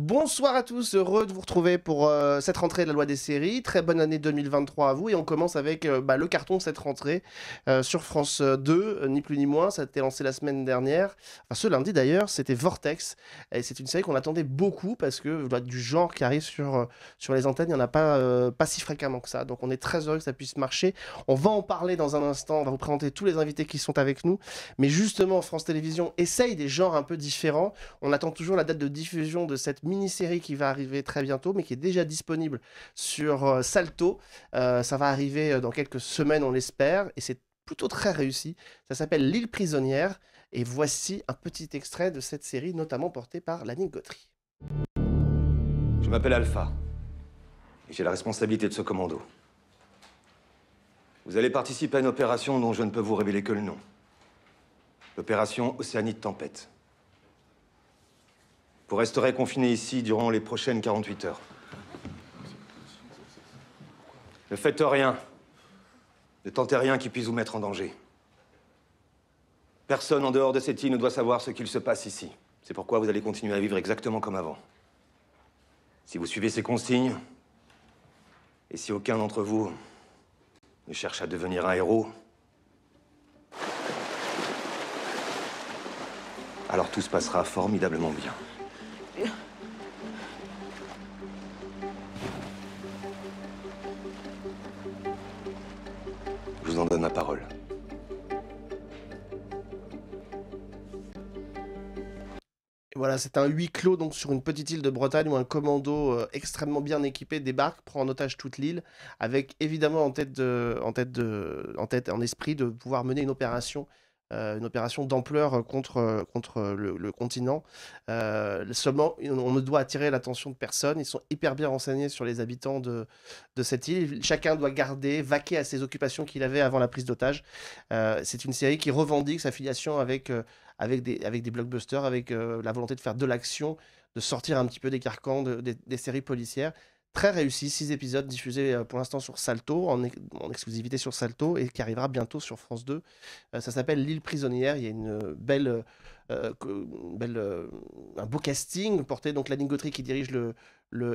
Bonsoir à tous, heureux de vous retrouver pour euh, cette rentrée de la loi des séries. Très bonne année 2023 à vous et on commence avec euh, bah, le carton cette rentrée euh, sur France 2, ni plus ni moins. Ça a été lancé la semaine dernière, ce lundi d'ailleurs, c'était Vortex et c'est une série qu'on attendait beaucoup parce que bah, du genre qui arrive sur, sur les antennes, il n'y en a pas, pas si fréquemment que ça. Donc on est très heureux que ça puisse marcher. On va en parler dans un instant, on va vous présenter tous les invités qui sont avec nous. Mais justement, France Télévisions essaye des genres un peu différents. On attend toujours la date de diffusion de cette mini-série qui va arriver très bientôt, mais qui est déjà disponible sur euh, Salto. Euh, ça va arriver euh, dans quelques semaines, on l'espère, et c'est plutôt très réussi. Ça s'appelle L'île prisonnière, et voici un petit extrait de cette série, notamment portée par Lanny Gautry. Je m'appelle Alpha, et j'ai la responsabilité de ce commando. Vous allez participer à une opération dont je ne peux vous révéler que le nom. L'opération Océanie de Tempête. Vous resterez confiné ici durant les prochaines 48 heures. Ne faites rien. Ne tentez rien qui puisse vous mettre en danger. Personne en dehors de cette île ne doit savoir ce qu'il se passe ici. C'est pourquoi vous allez continuer à vivre exactement comme avant. Si vous suivez ces consignes, et si aucun d'entre vous ne cherche à devenir un héros, alors tout se passera formidablement bien. Je vous en donne la parole. Voilà, c'est un huis clos donc sur une petite île de Bretagne où un commando euh, extrêmement bien équipé débarque, prend en otage toute l'île, avec évidemment en tête, de, en tête, de, en tête, en esprit de pouvoir mener une opération euh, une opération d'ampleur euh, contre, euh, contre le, continent. seulement, on ne doit attirer l'attention de personne. Ils sont hyper bien renseignés sur les habitants de, de cette île. Chacun doit garder, vaquer à ses occupations qu'il avait avant la prise d'otage. C'est une série qui revendique sa filiation avec, avec, des, avec des blockbusters, avec la volonté de faire de l'action, de sortir un petit peu des carcans des séries policières très réussi, six épisodes diffusés euh, pour l'instant sur Salto, en, exclusivité sur Salto, et qui arrivera bientôt sur France 2. Euh, ça s'appelle L'île prisonnière, il y a une belle, euh, belle un beau casting porté, donc la Gautry qui dirige le,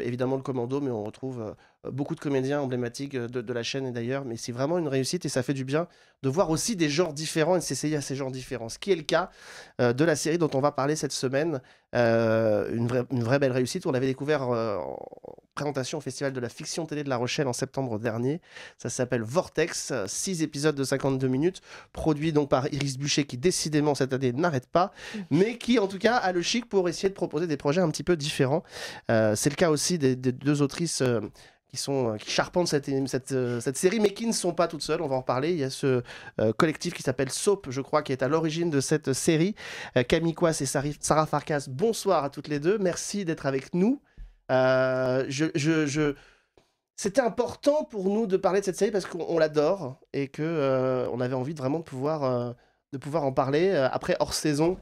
évidemment le commando, mais on retrouve beaucoup de comédiens emblématiques euh, de, la chaîne et d'ailleurs, mais c'est vraiment une réussite et ça fait du bien de voir aussi des genres différents et de s'essayer à ces genres différents, ce qui est le cas euh, de la série dont on va parler cette semaine, euh, une, vraie, belle réussite, on l'avait découvert en présentation au Festival de la fiction télé de La Rochelle en septembre dernier, ça s'appelle Vortex, 6 épisodes de 52 minutes, produit donc par Iris Buchet qui décidément cette année n'arrête pas, mais qui en tout cas a le chic pour essayer de proposer des projets un petit peu différents. c'est le cas aussi des deux autrices qui, sont, euh, qui charpentent cette, euh, cette, série, mais qui ne sont pas toutes seules. On va en reparler. Il y a ce euh, collectif qui s'appelle Soap, je crois, qui est à l'origine de cette série. Camille Coas et Sarah Farkas, bonsoir à toutes les deux. Merci d'être avec nous. je, C'était important pour nous de parler de cette série parce qu'on l'adore et que on avait envie de vraiment de pouvoir, de pouvoir en parler. Après, hors saison,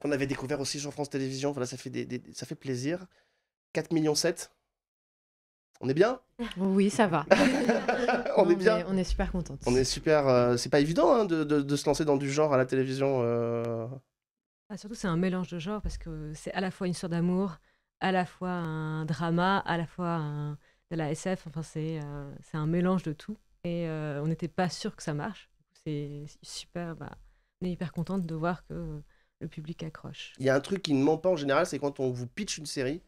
qu'on avait découvert aussi sur France Télévisions. Voilà, ça fait, ça fait plaisir. 4 millions 7 on est bien Oui, ça va. on est bien. On est super contente. On est super. Euh, c'est pas évident hein, de, se lancer dans du genre à la télévision. Euh. Ah, surtout, c'est un mélange de genres parce que c'est à la fois une histoire d'amour, à la fois un drama, à la fois de la SF. Enfin, euh, c'est un mélange de tout. Et on n'était pas sûr que ça marche. C'est super. Bah, on est hyper contente de voir que le public accroche. Il y a un truc qui ne ment pas en général, c'est quand on vous pitch une série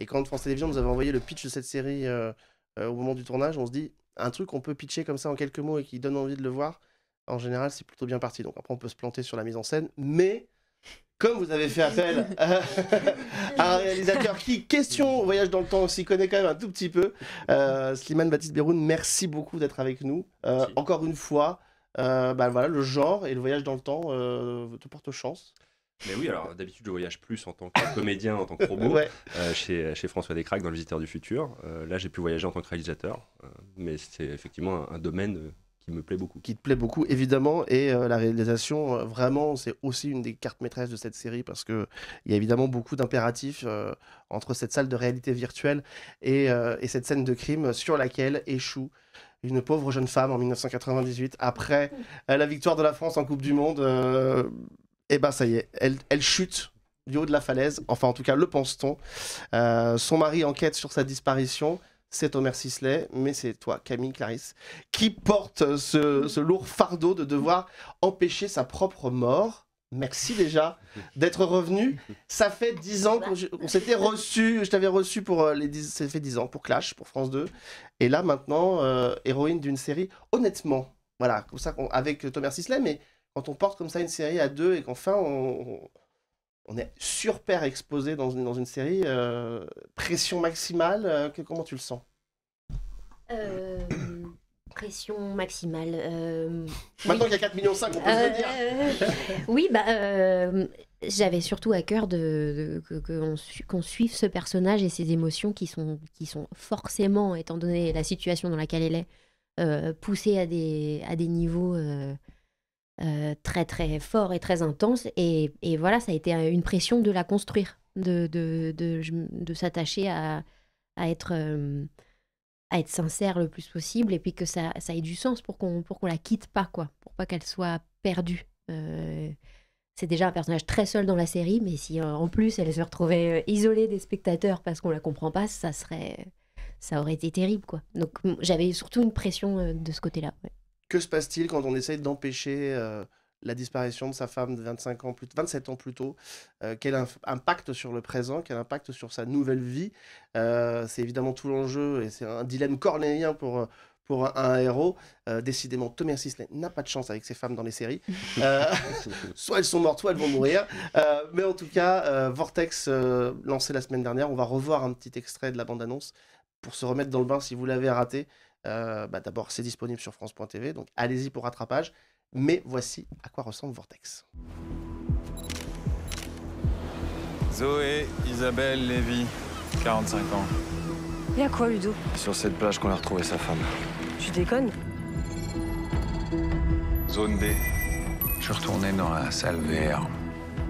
et quand France Télévisions nous avait envoyé le pitch de cette série euh, euh, au moment du tournage, on se dit un truc qu'on peut pitcher comme ça en quelques mots et qui donne envie de le voir. En général, c'est plutôt bien parti. Donc après, on peut se planter sur la mise en scène, mais comme vous avez fait appel à, un réalisateur qui, question voyage dans le temps, s'y connaît quand même un tout petit peu, euh, Slimane Baptiste Beroun, merci beaucoup d'être avec nous. encore une fois, bah voilà, le genre et le voyage dans le temps te portent chance. Mais oui, alors d'habitude je voyage plus en tant que comédien, en tant que robot, euh, chez, François Descraques dans Le Visiteur du Futur. Euh, là j'ai pu voyager en tant que réalisateur, euh, mais c'est effectivement un, domaine qui me plaît beaucoup. Qui te plaît beaucoup, évidemment, et la réalisation, vraiment, c'est aussi une des cartes maîtresses de cette série, parce qu'il y a évidemment beaucoup d'impératifs entre cette salle de réalité virtuelle et, et cette scène de crime sur laquelle échoue une pauvre jeune femme en 1998, après la victoire de la France en Coupe du Monde et eh ben ça y est, elle, chute du haut de la falaise, enfin en tout cas le pense-t-on. Euh, son mari enquête sur sa disparition. C'est Thomas Sisley, mais c'est toi, Camille Clarisse, qui porte ce, lourd fardeau de devoir empêcher sa propre mort. Merci déjà d'être revenu. Ça fait dix ans qu'on s'était reçu. Je t'avais reçu pour euh, les ça fait dix ans pour Clash, pour France 2. Et là maintenant, euh, héroïne d'une série. Honnêtement, voilà, comme ça avec Thomas Sisley, mais quand on porte comme ça une série à deux et qu'enfin on, est super exposé dans une, série, euh, pression maximale, euh, que, comment tu le sens euh, Pression maximale. Maintenant qu'il y a 4,5 millions, on peut le dire. oui, bah, j'avais surtout à cœur de, qu'on suive ce personnage et ses émotions qui sont, qui sont forcément, étant donné la situation dans laquelle elle est, poussées à des, à des niveaux euh, très très fort et très intense. Et, voilà, ça a été une pression de la construire, de, de, s'attacher à, être, euh, à être sincère le plus possible et puis que ça, ait du sens pour qu'on qu'on la quitte pas, quoi, pour pas qu'elle soit perdue. Euh, c'est déjà un personnage très seul dans la série, mais si en plus elle se retrouvait isolée des spectateurs parce qu'on la comprend pas, ça serait, ça aurait été terrible, quoi. Donc j'avais surtout une pression de ce côté-là. Que se passe-t-il quand on essaye d'empêcher euh, la disparition de sa femme de 25 ans plus 27 ans plus tôt euh, Quel impact sur le présent Quel impact sur sa nouvelle vie euh, C'est évidemment tout l'enjeu et c'est un dilemme cornélien pour, pour un, héros. décidément, Thomas Sisley n'a pas de chance avec ses femmes dans les séries. soit elles sont mortes, soit elles vont mourir. mais en tout cas, Vortex, lancé la semaine dernière, on va revoir un petit extrait de la bande-annonce pour se remettre dans le bain si vous l'avez raté. Euh, bah, d'abord, c'est disponible sur France.tv, donc allez-y pour rattrapage. Mais voici à quoi ressemble Vortex. Zoé Isabelle Lévy, 45 ans. Il y a quoi, Ludo Sur cette plage qu'on a retrouvé sa femme. Tu déconnes Zone D. Je suis retourné dans la salle VR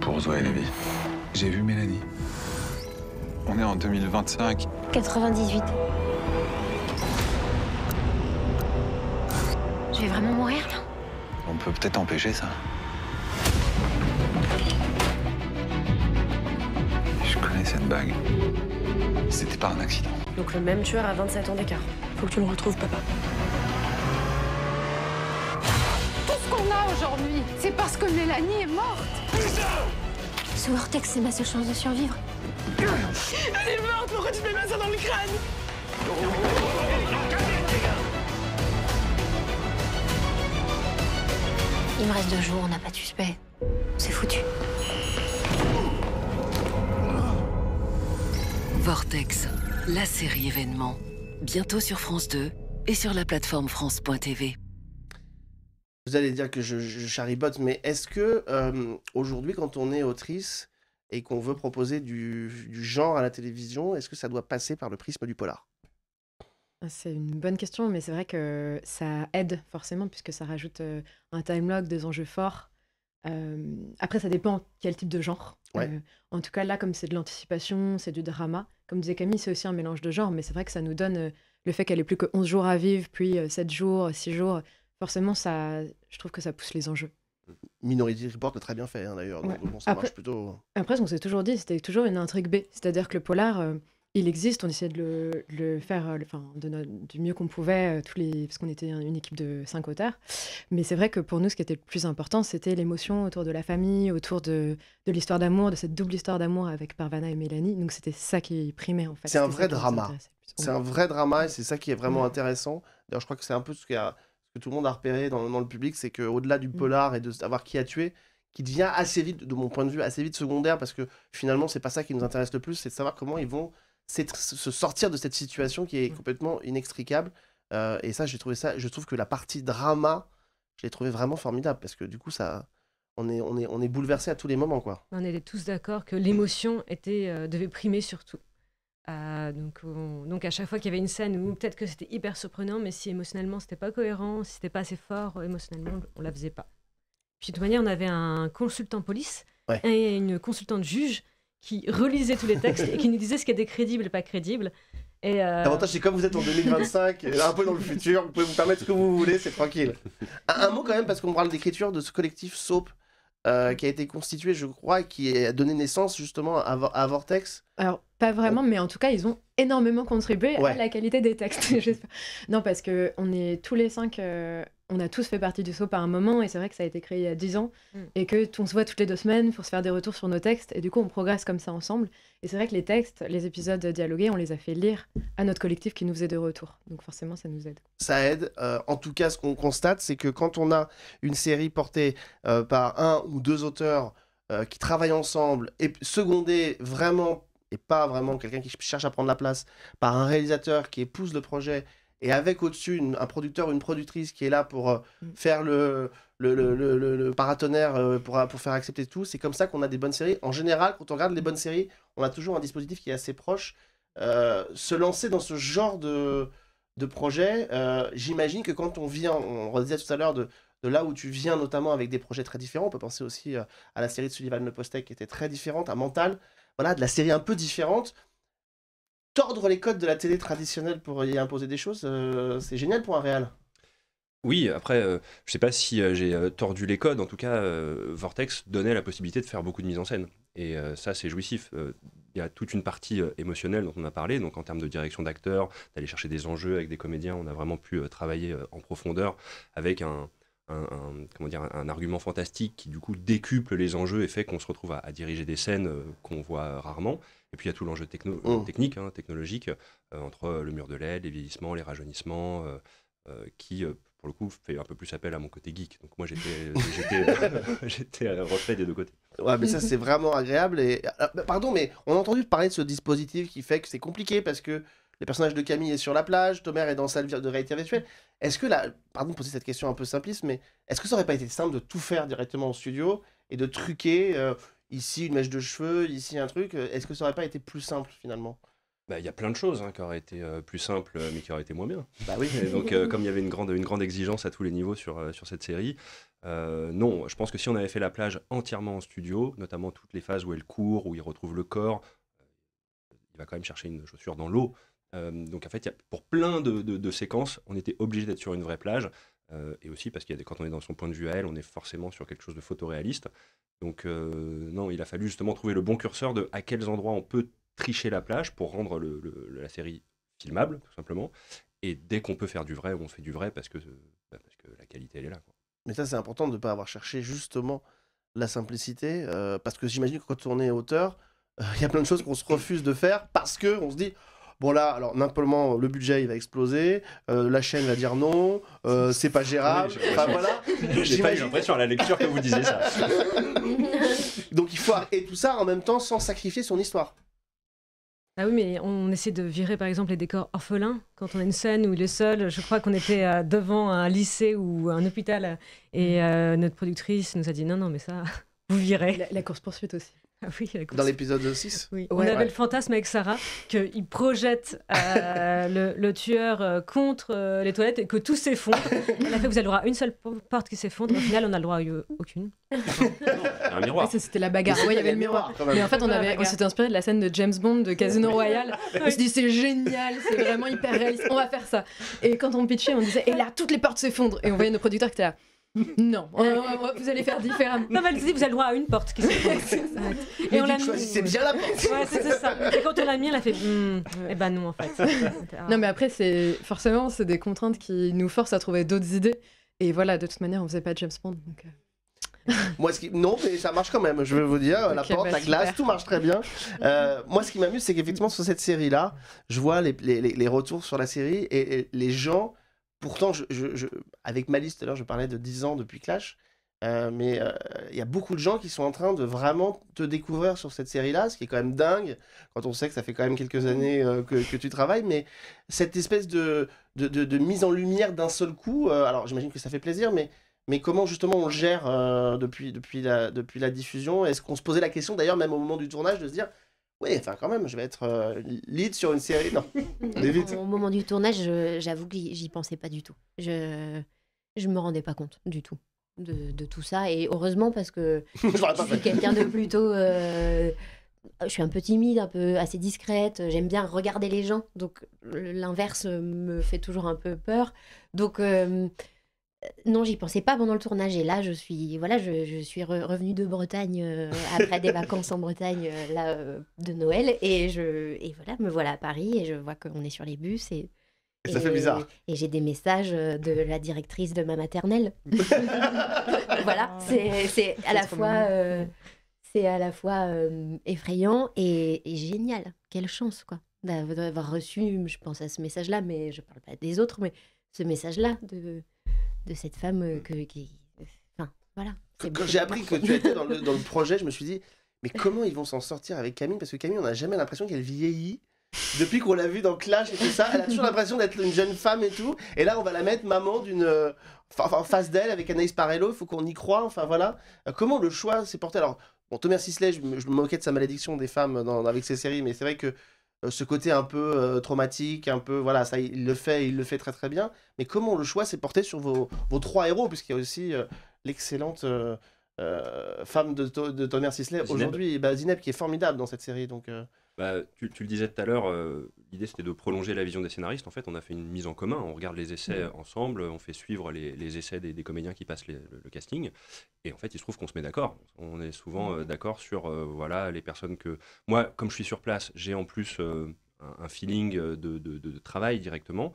pour Zoé Lévy. J'ai vu Mélanie. On est en 2025. 98. vraiment mourir, là On peut peut-être empêcher ça. Je connais cette bague. C'était pas un accident. Donc le même tueur à 27 ans d'écart. Faut que tu le retrouves, papa. Tout ce qu'on a aujourd'hui, c'est parce que Mélanie est morte. Ce vortex, c'est ma seule chance de survivre. Elle est morte, pourquoi tu mets ça dans le crâne Il me reste deux jours, on n'a pas de suspect. C'est foutu. Vortex, la série événement. Bientôt sur France 2 et sur la plateforme France.tv. Vous allez dire que je, charibote, mais est-ce que euh, aujourd'hui, quand on est autrice et qu'on veut proposer du genre à la télévision, est-ce que ça doit passer par le prisme du polar ah, c'est une bonne question, mais c'est vrai que ça aide forcément puisque ça rajoute euh, un time log, des enjeux forts. Euh, après, ça dépend quel type de genre. Euh, en tout cas, là, comme c'est de l'anticipation, c'est du drama, comme disait Camille, c'est aussi un mélange de genres, mais c'est vrai que ça nous donne le fait qu'elle n'ait plus que 11 jours à vivre, puis 7 jours, 6 jours. Forcément, ça, je trouve que ça pousse les enjeux. Minority Report l'a très bien fait, hein, d'ailleurs. Bon, ça après, marche plutôt. Après, ce qu'on s'est toujours dit, c'était toujours une intrigue B. C'est-à-dire que le polar il existe, on essayait de le, faire euh, enfin, de du mieux qu'on pouvait, euh, tous les, parce qu'on était une équipe de cinq auteurs. Mais c'est vrai que pour nous, ce qui était le plus important, c'était l'émotion autour de la famille, autour de, l'histoire d'amour, de cette double histoire d'amour avec Parvana et Mélanie. Donc c'était ça qui primait en fait. C'est un vrai drama. C'est un vrai drama et c'est ça qui est vraiment intéressant. D'ailleurs, je crois que c'est un peu ce, que tout le monde a repéré dans, le public, c'est qu'au-delà du mm. polar et de savoir qui a tué, qui devient assez vite, de mon point de vue, assez vite secondaire parce que finalement, c'est pas ça qui nous intéresse le plus, c'est de savoir comment ils vont c'est se sortir de cette situation qui est mm. complètement inextricable. Euh, et ça, j'ai trouvé ça. Je trouve que la partie drama, je l'ai trouvé vraiment formidable parce que du coup, ça, on est, on est, on est bouleversé à tous les moments, quoi. On était tous d'accord que l'émotion était euh, devait primer surtout. Euh, donc, donc à chaque fois qu'il y avait une scène où peut-être que c'était hyper surprenant, mais si émotionnellement c'était pas cohérent, si c'était pas assez fort euh, émotionnellement, on la faisait pas. Puis de toute manière, on avait un consultant police et une consultante juge qui relisait tous les textes et qui nous disait ce qui était crédible et pas crédible. Et euh, L'avantage, c'est comme vous êtes en 2025, un peu dans le futur, vous pouvez vous permettre ce que vous voulez, c'est tranquille. Un, mot quand même, parce qu'on parle d'écriture de ce collectif SOAP. Euh, qui a été constitué, je crois, qui a donné naissance justement à, Vortex. Alors, pas vraiment, mais en tout cas, ils ont énormément contribué à la qualité des textes. non, parce que on est tous les cinq euh, on a tous fait partie du saut par un moment, et c'est vrai que ça a été créé il y a 10 ans, mm. et que on se voit toutes les deux semaines pour se faire des retours sur nos textes, et du coup on progresse comme ça ensemble. Et c'est vrai que les textes, les épisodes dialogués, on les a fait lire à notre collectif qui nous faisait des retours, Donc forcément, ça nous aide. Ça aide. Euh, en tout cas, ce qu'on constate, c'est que quand on a une série portée euh, par un ou deux auteurs euh, qui travaillent ensemble, et secondé vraiment et pas vraiment quelqu'un qui cherche à prendre la place par un réalisateur qui épouse le projet et avec au-dessus un producteur ou une productrice qui est là pour euh, mm. faire le, le, le, le, le paratonnerre euh, pour, euh, pour faire accepter tout, c'est comme ça qu'on a des bonnes séries. En général, quand on regarde les bonnes séries, on a toujours un dispositif qui est assez proche. se lancer dans ce genre de, de projet, j'imagine que quand on vient, on redisait tout à l'heure de, de là où tu viens, notamment avec des projets très différents, on peut penser aussi à la série de Sullivan Le Postec qui était très différente, à Mental, voilà, de la série un peu différente tordre les codes de la télé traditionnelle pour y imposer des choses, euh, c'est génial pour un réal. Oui, après, euh, je sais pas si euh, j'ai tordu les codes. En tout cas, Vortex donnait la possibilité de faire beaucoup de mise en scène. Et ça, c'est jouissif. Il y a toute une partie émotionnelle dont on a parlé. Donc, en termes de direction d'acteurs, d'aller chercher des enjeux avec des comédiens, on a vraiment pu travailler en profondeur avec un, comment dire, un argument fantastique qui du coup décuple les enjeux et fait qu'on se retrouve à, diriger des scènes qu'on voit rarement. Et puis il y a tout l'enjeu mmh. technique, hein, technologique, euh, entre le mur de l'aide, les vieillissements, les rajeunissements, euh, euh, qui pour le coup, fait un peu plus appel à mon côté geek. Donc moi, j'étais la retraite des deux côtés. Ouais, mais ça, c'est vraiment agréable. Et... Ah, ah, pardon, mais on a entendu parler de ce dispositif qui fait que c'est compliqué parce que les personnages de Camille est sur la plage, Tomer est dans sa salle de réalité virtuelle. Est-ce que là, pardon de poser cette question un peu simpliste, mais est-ce que ça aurait pas été simple de tout faire directement au studio et de truquer ici une mèche de cheveux, ici un truc. Euh, est-ce que ça aurait pas été plus simple finalement bah, il y a plein de choses hein, qui auraient été euh, plus simples, euh, mais qui auraient été moins bien. Bah oui. donc, comme il y avait une grande, une grande exigence à tous les niveaux sur, sur cette série, non, je pense que si on avait fait la plage entièrement en studio, notamment toutes les phases où elle court, où il retrouve le corps, il va quand même chercher une chaussure dans l'eau. donc, en fait, pour plein de séquences, on était obligé d'être sur une vraie plage. Euh, et aussi parce qu'il y quand on est dans son point de vue à elle, on est forcément sur quelque chose de photoréaliste. Donc euh, non, il a fallu justement trouver le bon curseur de à quels endroits on peut tricher la plage pour rendre la série filmable, tout simplement. Et dès qu'on peut faire du vrai, on fait du vrai parce que, euh, bah, parce que la qualité, elle est là. Mais ça, c'est important de ne pas avoir cherché justement la simplicité, parce que j'imagine que quand on est auteur, il y a plein de choses qu'on se refuse de faire parce qu'on se dit Bon là, alors comment, le budget il va exploser, euh, la chaîne va dire non, euh, c'est pas gérable. enfin, voilà. J'ai pas eu l'impression à la lecture que vous disiez ça. Donc il faut arrêter tout ça en même temps sans sacrifier son histoire. Ah oui, mais on essaie de virer par exemple les décors orphelins quand on a une scène où il est seul. Je crois qu'on était euh, devant un lycée ou un hôpital et mm. notre productrice nous a dit non, non, mais ça, vous virez. la course poursuite aussi. Ah dans l'épisode 6 On avait le fantasme avec Sarah qu'il projette euh, le, tueur euh, contre euh, les toilettes et que tout s'effondre. Elle a fait vous avez le droit à une seule porte qui s'effondre. Au final, on a le droit à aucune. un miroir. Ah, c'était la bagarre. il y avait le miroir. Mais en fait, on, on s'était inspiré de la scène de James Bond de Casino Royale. On s'est dit c'est génial, c'est vraiment hyper réaliste, on va faire ça. Et quand on pitchait, on disait et là, toutes les portes s'effondrent. Et on voyait nos producteurs qui étaient là. Non, oh, oh, oh, vous allez faire différemment. Non, mais elle disait, vous avez le droit à une porte qui Et on C'est bien la porte. Et quand on l'a mis, elle a fait. Hmm, et eh ben non, en fait. non, mais après, c'est forcément, c'est des contraintes qui nous forcent à trouver d'autres idées. Et voilà, de toute manière, on faisait pas James Bond, euh. moi, ce qui... Non, mais ça marche quand même, je vais vous dire. la porte, bah, la glace, tout marche très bien. Euh, moi, ce qui m'amuse, c'est qu'effectivement, sur cette série-là, je vois les, retours sur la série et les gens pourtant, je, avec ma liste, alors je parlais de 10 ans depuis Clash, euh, mais euh, il y a beaucoup de gens qui sont en train de vraiment te découvrir sur cette série-là, ce qui est quand même dingue, quand on sait que ça fait quand même quelques années euh, que, tu travailles, mais cette espèce de, mise en lumière d'un seul coup, alors j'imagine que ça fait plaisir, mais, comment justement on gère depuis, la, depuis la diffusion Est-ce qu'on se posait la question d'ailleurs même au moment du tournage de se dire oui, enfin quand même, je vais être euh, lead sur une série. Non, Au moment du tournage, j'avoue que j'y pensais pas du tout. Je je me rendais pas compte du tout de, tout ça. Et heureusement parce que je, suis quelqu'un de plutôt... Euh, je suis un peu timide, un peu assez discrète. J'aime bien regarder les gens. Donc l'inverse me fait toujours un peu peur. Donc... Euh, euh, non, j'y pensais pas pendant le tournage. Et là, je suis, voilà, je, suis revenue de Bretagne euh, après des vacances en Bretagne euh, là de Noël. Et je, voilà, me voilà à Paris et je vois qu'on est sur les bus et. ça fait bizarre. Et j'ai des messages de la directrice de ma maternelle. voilà, c'est à, la fois, à la fois effrayant et, génial. Quelle chance, quoi, d'avoir reçu, je pense à ce message-là, mais je parle pas des autres, mais ce message-là de de cette femme euh, mm. que, Enfin, voilà. Quand j'ai appris que tu étais dans le, projet, je me suis dit, mais comment ils vont s'en sortir avec Camille Parce que Camille, on n'a jamais l'impression qu'elle vieillit. Depuis qu'on l'a vue dans Clash et tout ça, elle a toujours l'impression d'être une jeune femme et tout. Et là, on va la mettre maman d'une. Euh, en face d'elle avec Anaïs Parello, il faut qu'on y croit. Enfin, voilà. Euh, comment le choix s'est porté Alors, bon, Thomas Sisley, je, me moquais de sa malédiction des femmes avec ses séries, mais c'est vrai que euh, ce côté un peu euh, traumatique, un peu voilà, ça il le fait, il le fait très très bien. Mais comment le choix s'est porté sur vos, vos trois héros, puisqu'il y a aussi euh, l'excellente femme de, de toner Sisley aujourd'hui, bah, Zineb qui est formidable dans cette série. Donc bah, tu, le disais tout à l'heure, euh, l'idée c'était de prolonger la vision des scénaristes. En fait, on a fait une mise en commun. On regarde les essais mm. ensemble, on fait suivre les, essais des, comédiens qui passent le, casting. Et en fait, il se trouve qu'on se met d'accord. On est souvent euh, d'accord sur euh, voilà les personnes que. Moi, comme je suis sur place, j'ai en plus un, feeling de, travail directement.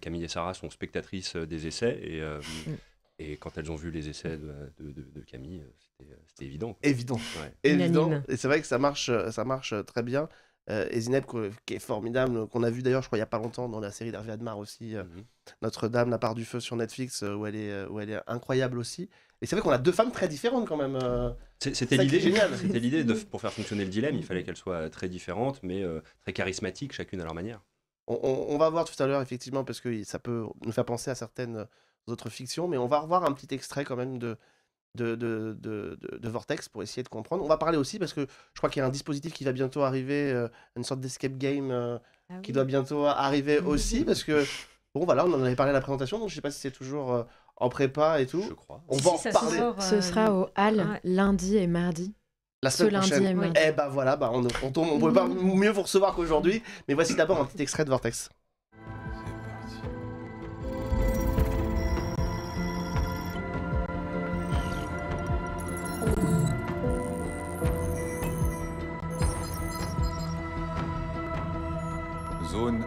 Camille et Sarah sont spectatrices des essais et. Mm. Et quand elles ont vu les essais de, Camille, euh, euh, c'était évident. Évident. évident. Et c'est vrai que ça marche, euh, ça marche très bien. Euh, et Zineb, qui est formidable, qu'on a vu d'ailleurs, je crois, il n'y a pas longtemps, dans la série d'Hervé Admar aussi, mhm. Notre-Dame, La part du feu sur Netflix, où elle est, où elle est incroyable aussi. Et c'est vrai qu'on a deux femmes très différentes quand même. C'était l'idée, C'était l'idée pour faire fonctionner le dilemme, il fallait qu'elles soient très différentes, mais très charismatiques, chacune à leur manière. on va voir tout à l'heure, effectivement, parce que ça peut nous faire penser à certaines autres fictions, mais on va revoir un petit extrait quand même de, de, de, de, Vortex pour essayer de comprendre. On va parler aussi parce que je crois qu'il y a un dispositif qui va bientôt arriver, euh, une sorte d'escape game euh, ah qui doit bientôt arriver aussi parce que, bon voilà, on en avait parlé à la présentation, donc je sais pas si c'est toujours euh, en prépa et tout. Je crois. On va en parler. Ce sera au Hall lundi et mardi. La Ce Lundi et mardi. Eh ben voilà, bah on, on, on ne pouvait pas mieux vous recevoir qu'aujourd'hui, mais voici d'abord un petit extrait de Vortex.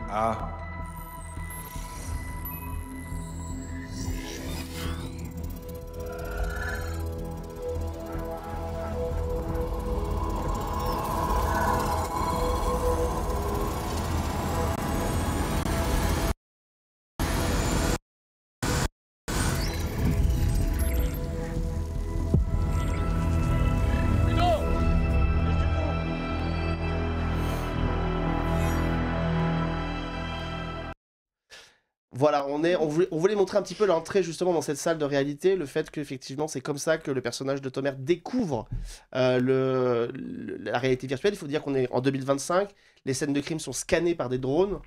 Ah. voilà, on, est, on voulait, montrer un petit peu l'entrée justement dans cette salle de réalité, le fait qu'effectivement c'est comme ça que le personnage de Tomer découvre euh, la réalité virtuelle. Il faut dire qu'on est en 2025, les scènes de crime sont scannées par des drones,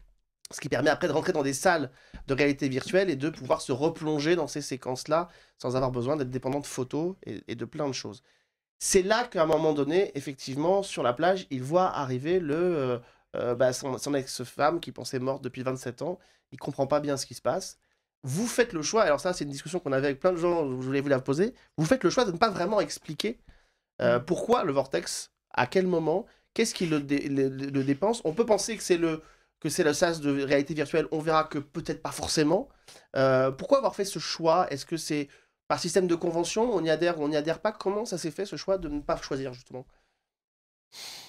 ce qui permet après de rentrer dans des salles de réalité virtuelle et de pouvoir se replonger dans ces séquences-là sans avoir besoin d'être dépendant de photos et, de plein de choses. C'est là qu'à un moment donné, effectivement, sur la plage, il voit arriver le... Euh, euh, bah, son, ex-femme qui pensait morte depuis 27 ans. Il comprend pas bien ce qui se passe. Vous faites le choix, alors ça c'est une discussion qu'on avait avec plein de gens, je voulais vous la poser, vous faites le choix de ne pas vraiment expliquer euh, mm. pourquoi le vortex, à quel moment, qu'est-ce qui le, dépense. On peut penser que c'est le que c'est le sas de réalité virtuelle, on verra que peut-être pas forcément. Euh, pourquoi avoir fait ce choix Est-ce que c'est par système de convention, on y adhère ou on n'y adhère pas Comment ça s'est fait ce choix de ne pas choisir justement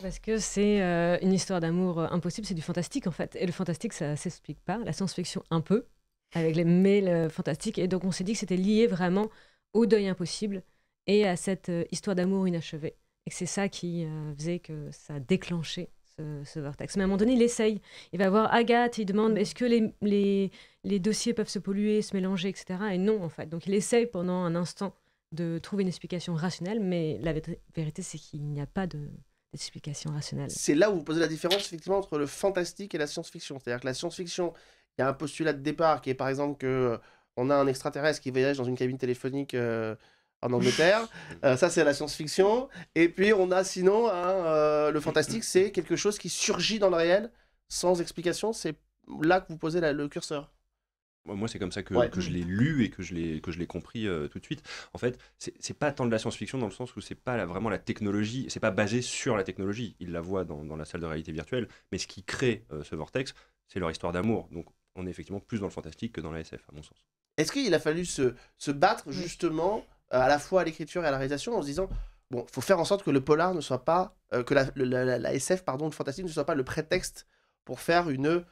parce que c'est euh, une histoire d'amour euh, impossible, c'est du fantastique en fait. Et le fantastique, ça ne s'explique pas. La science-fiction, un peu, avec les mails euh, fantastiques. Et donc, on s'est dit que c'était lié vraiment au deuil impossible et à cette histoire d'amour inachevée. Et c'est ça qui faisait que ça déclenchait ce, vortex. Mais à un moment donné, il essaye. Il va voir Agathe, il demande est-ce que les dossiers peuvent se polluer, se mélanger, etc. Et non, en fait. Donc, il essaye pendant un instant de trouver une explication rationnelle, mais la vérité, c'est qu'il n'y a pas de, c'est là où vous posez la différence effectivement entre le fantastique et la science-fiction. C'est-à-dire que la science-fiction, il y a un postulat de départ qui est par exemple qu'on euh, on a un extraterrestre qui voyage dans une cabine téléphonique euh, en Angleterre. Euh, ça, c'est la science-fiction. Et puis, on a sinon le fantastique, c'est quelque chose qui surgit dans le réel sans explication. C'est là que vous posez le curseur. Moi, c'est comme ça que, je l'ai lu et que je l'ai, que je l'ai compris euh, tout de suite. En fait, c'est pas tant de la science-fiction dans le sens où c'est pas vraiment la technologie, c'est pas basé sur la technologie. Ils la voient dans, la salle de réalité virtuelle, mais ce qui crée euh, ce vortex, c'est leur histoire d'amour. Donc, on est effectivement plus dans le fantastique que dans la SF, à mon sens. Est-ce qu'il a fallu se, battre justement euh, à la fois à l'écriture et à la réalisation en se disant bon, faut faire en sorte que le polar ne soit pas, que la, la, SF, pardon, le fantastique ne soit pas le prétexte pour faire une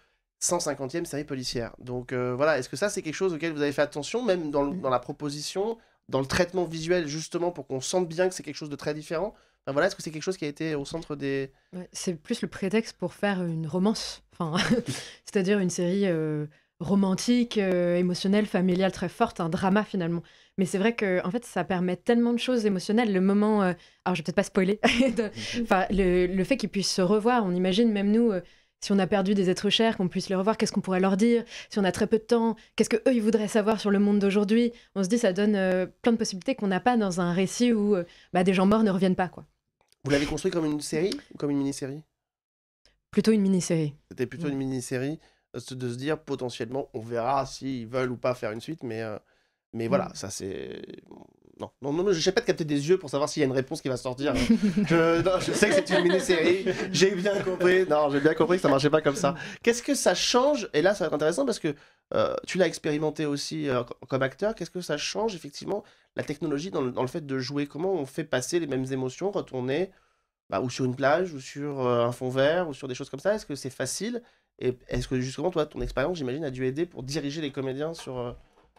150e série policière. Donc euh, voilà, est-ce que ça c'est quelque chose auquel vous avez fait attention, même dans, la proposition, dans le traitement visuel justement pour qu'on sente bien que c'est quelque chose de très différent voilà, est-ce que c'est quelque chose qui a été au centre des... c'est plus le prétexte pour faire une romance, enfin, c'est-à-dire une série euh, romantique, euh, émotionnelle, familiale très forte, un drama finalement. Mais c'est vrai que en fait, ça permet tellement de choses émotionnelles. Le moment, alors je vais peut-être pas spoiler, mhm. enfin, le, le fait qu'ils puissent se revoir, on imagine même nous si on a perdu des êtres chers, qu'on puisse les revoir, qu'est-ce qu'on pourrait leur dire, si on a très peu de temps, qu'est-ce qu'eux, ils voudraient savoir sur le monde d'aujourd'hui. On se dit ça donne euh, plein de possibilités qu'on n'a pas dans un récit où euh, bah, des gens morts ne reviennent pas quoi. Vous l'avez construit comme une série ou comme une mini-série Plutôt une mini-série. C'était plutôt une mini-série euh, de se dire potentiellement on verra s'ils veulent ou pas faire une suite mais mais voilà, mm. ça c'est non, non, non, je sais pas de capter des yeux pour savoir s'il y a une réponse qui va sortir. je, sais que c'est une mini-série, j'ai bien compris. Non, j'ai bien compris que ça marchait pas comme ça. Qu'est-ce que ça change Et là, ça va être intéressant parce que euh, tu l'as expérimenté aussi euh, comme acteur. Qu'est-ce que ça change, effectivement, la technologie dans le, fait de jouer Comment on fait passer les mêmes émotions retourner, bah, ou sur une plage, ou sur euh, un fond vert, ou sur des choses comme ça Est-ce que c'est facile Et est-ce que, justement, toi, ton expérience, j'imagine, a dû aider pour diriger les comédiens sur,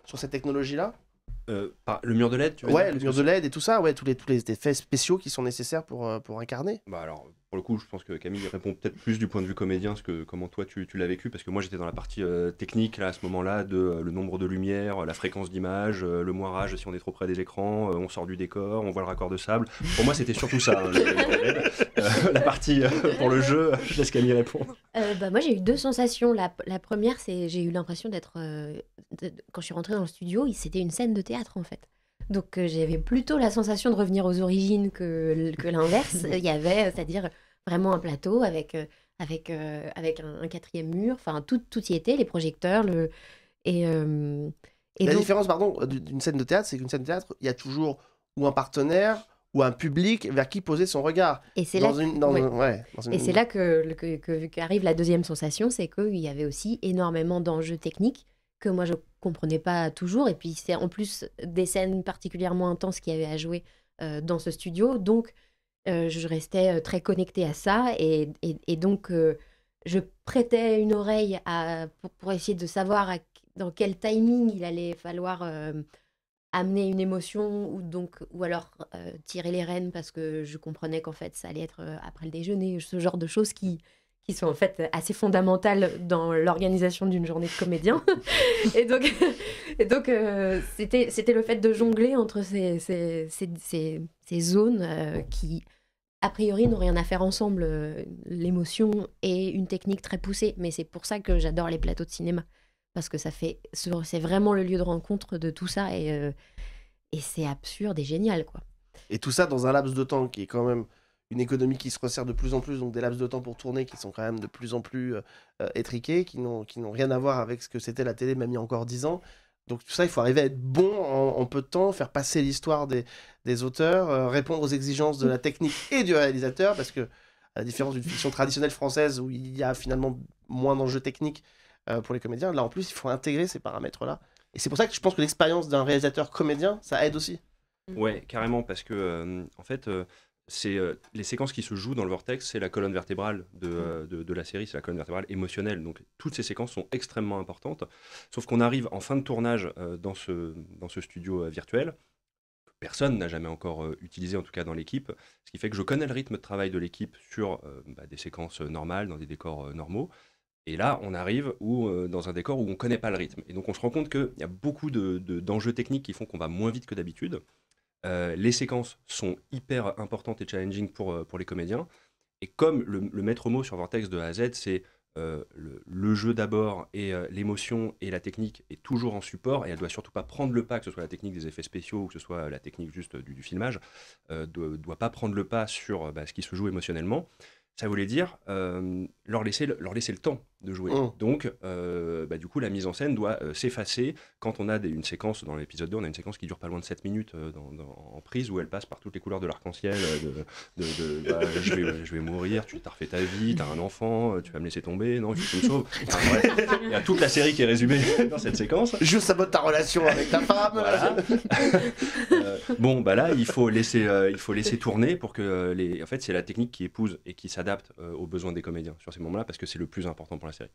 sur cette technologie-là euh, le mur de LED, tu vois, Ouais, le mur de LED et tout ça, ouais, tous les, tous les effets spéciaux qui sont nécessaires pour, euh, pour incarner. Bah, pour le coup, je pense que Camille répond peut-être plus du point de vue comédien ce que comment toi tu, l'as vécu, parce que moi j'étais dans la partie euh, technique à ce moment-là de euh, le nombre de lumières, euh, la fréquence d'image, le moirage si on est trop près des écrans, on sort du décor, on voit le raccord de sable. Pour moi, c'était surtout ça. Hein, la partie pour le jeu, je laisse Camille répondre. Bah, moi j'ai eu deux sensations. La, la première, c'est j'ai eu l'impression d'être quand je suis rentrée dans le studio, c'était une scène de théâtre en fait. Donc euh, j'avais plutôt la sensation de revenir aux origines que, l'inverse. Il y avait, euh, c'est-à-dire vraiment un plateau avec, euh, avec, avec un, quatrième mur, enfin tout, y était, les projecteurs, le... et, La différence, pardon, d'une scène de théâtre, c'est qu'une scène de théâtre, il y a toujours ou un partenaire ou un public vers qui poser son regard. Et c'est là, une, et c'est là que, que, arrive la deuxième sensation, c'est qu'il y avait aussi énormément d'enjeux techniques que moi je comprenais pas toujours. Et puis c'est en plus des scènes particulièrement intenses qu'il y avait à jouer euh, dans ce studio. Donc euh, je restais euh, très connectée à ça. Et, donc je prêtais une oreille pour, essayer de savoir dans quel timing il allait falloir amener une émotion ou, donc, ou alors tirer les rênes parce que je comprenais qu'en fait ça allait être après le déjeuner. Ce genre de choses qui qui sont en fait assez fondamentales dans l'organisation d'une journée de comédien. et donc, euh, c'était, c'était le fait de jongler entre ces, zones euh, qui, a priori, n'ont rien à faire ensemble, euh, l'émotion et une technique très poussée. Mais c'est pour ça que j'adore les plateaux de cinéma, parce que ça fait, c'est vraiment le lieu de rencontre de tout ça, et, et c'est absurde et génial, quoi. Et tout ça dans un laps de temps qui est quand même une économie qui se resserre de plus en plus, donc des laps de temps pour tourner qui sont quand même de plus en plus euh, euh, étriqués, qui n'ont rien à voir avec ce que c'était la télé même il y a encore dix ans. Donc tout ça, il faut arriver à être bon en, peu de temps, faire passer l'histoire des, des, auteurs, euh, répondre aux exigences de la technique et du réalisateur, parce que à la différence d'une fiction traditionnelle française où il y a finalement moins d'enjeux techniques pour les comédiens, là en plus, il faut intégrer ces paramètres-là. Et c'est pour ça que je pense que l'expérience d'un réalisateur comédien, ça aide aussi. Ouais, carrément, parce que en fait c'est euh, les séquences qui se jouent dans le vortex, c'est la colonne vertébrale euh, de, la série, c'est la colonne vertébrale émotionnelle. Donc toutes ces séquences sont extrêmement importantes. Sauf qu'on arrive en fin de tournage euh, dans, ce, studio virtuel, que personne n'a jamais encore utilisé, en tout cas dans l'équipe, ce qui fait que je connais le rythme de travail de l'équipe sur bah, des séquences normales, dans des décors normaux. Et là, on arrive où, dans un décor où on ne connaît pas le rythme. Et donc, on se rend compte qu'il y a beaucoup d'enjeux de, techniques qui font qu'on va moins vite que d'habitude. Euh, les séquences sont hyper importantes et challenging pour, euh, les comédiens. Et comme le, maître mot sur Vortex de A à Z, c'est euh, le, jeu d'abord et l'émotion et la technique est toujours en support et elle doit surtout pas prendre le pas, que ce soit la technique des effets spéciaux ou que ce soit la technique juste du, filmage, doit, pas prendre le pas sur bah, ce qui se joue émotionnellement ça voulait dire euh, leur, laisser, leur laisser le temps de jouer. Mmh. Donc, euh, bah, du coup, la mise en scène doit euh, s'effacer. Quand on a une séquence, dans l'épisode 2, on a une séquence qui dure pas loin de 7 minutes en prise, où elle passe par toutes les couleurs de l'arc-en-ciel, de, bah, je, vais, mourir, tu t'as refait ta vie, tu as un enfant, tu vas me laisser tomber, non, je me sauve. Il y a toute la série qui est résumée dans cette séquence. Je sabote ta relation avec ta femme. bon, bah là, il faut laisser, il faut laisser tourner pour que les... En fait, c'est la technique qui épouse et qui Adapte euh, aux besoins des comédiens sur ces moments-là parce que c'est le plus important pour la série.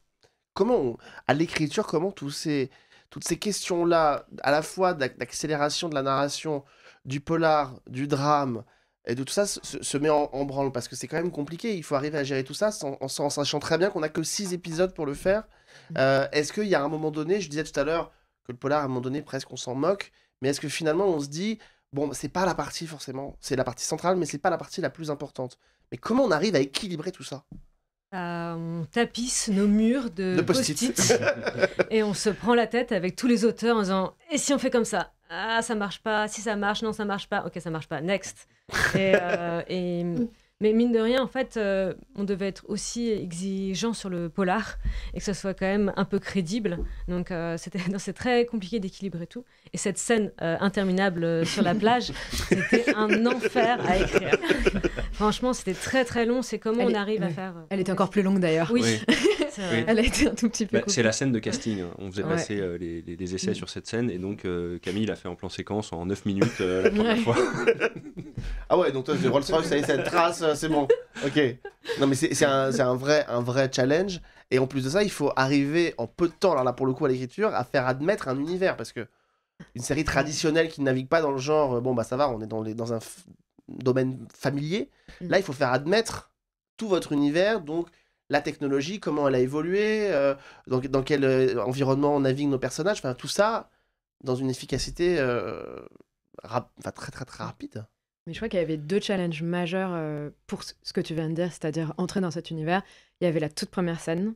Comment, à l'écriture, comment tous ces, toutes ces questions-là, à la fois d'accélération de la narration, du polar, du drame, et de tout ça se, met en, branle parce que c'est quand même compliqué. Il faut arriver à gérer tout ça en, sachant très bien qu'on n'a que six épisodes pour le faire. Mm. Euh, est-ce qu'il y a un moment donné, je disais tout à l'heure que le polar, à un moment donné, presque on s'en moque, mais est-ce que finalement on se dit, bon, c'est pas la partie forcément, c'est la partie centrale, mais c'est pas la partie la plus importante. Et comment on arrive à équilibrer tout ça euh, on tapisse nos murs de, post-it, et on se prend la tête avec tous les auteurs en disant et si on fait comme ça ah ça marche pas si ça marche non ça marche pas ok ça marche pas next euh, mais mine de rien, en fait, euh, on devait être aussi exigeant sur le polar et que ce soit quand même un peu crédible. Donc, euh, c'était, c'est très compliqué d'équilibrer tout. Et cette scène euh, interminable sur la plage, c'était un enfer à écrire. Franchement, c'était très très long. C'est comment on arrive à faire. Elle est encore plus longue d'ailleurs. Oui. Elle a été un tout petit peu. Bah, c'est la scène de casting. Hein. On faisait passer les, essais mm. sur cette scène et donc Camille l'a fait en plan séquence en 9 minutes la première fois. ah ouais, donc toi, c'est Rolls Royce, ça y est, cette trace c'est bon. Ok. Non, mais c'est un, vrai, un vrai challenge. Et en plus de ça, il faut arriver en peu de temps, là pour le coup à l'écriture, à faire admettre un univers. Parce que une série traditionnelle qui ne navigue pas dans le genre, euh, bon bah ça va, on est dans, un domaine familier. Mm. Là, il faut faire admettre tout votre univers. Donc la technologie, comment elle a évolué, euh, dans, quel euh, environnement on navigue nos personnages, enfin tout ça dans une efficacité très, très très rapide. Mais je crois qu'il y avait deux challenges majeurs euh, pour ce que tu viens de dire, c'est-à-dire entrer dans cet univers. Il y avait la toute première scène,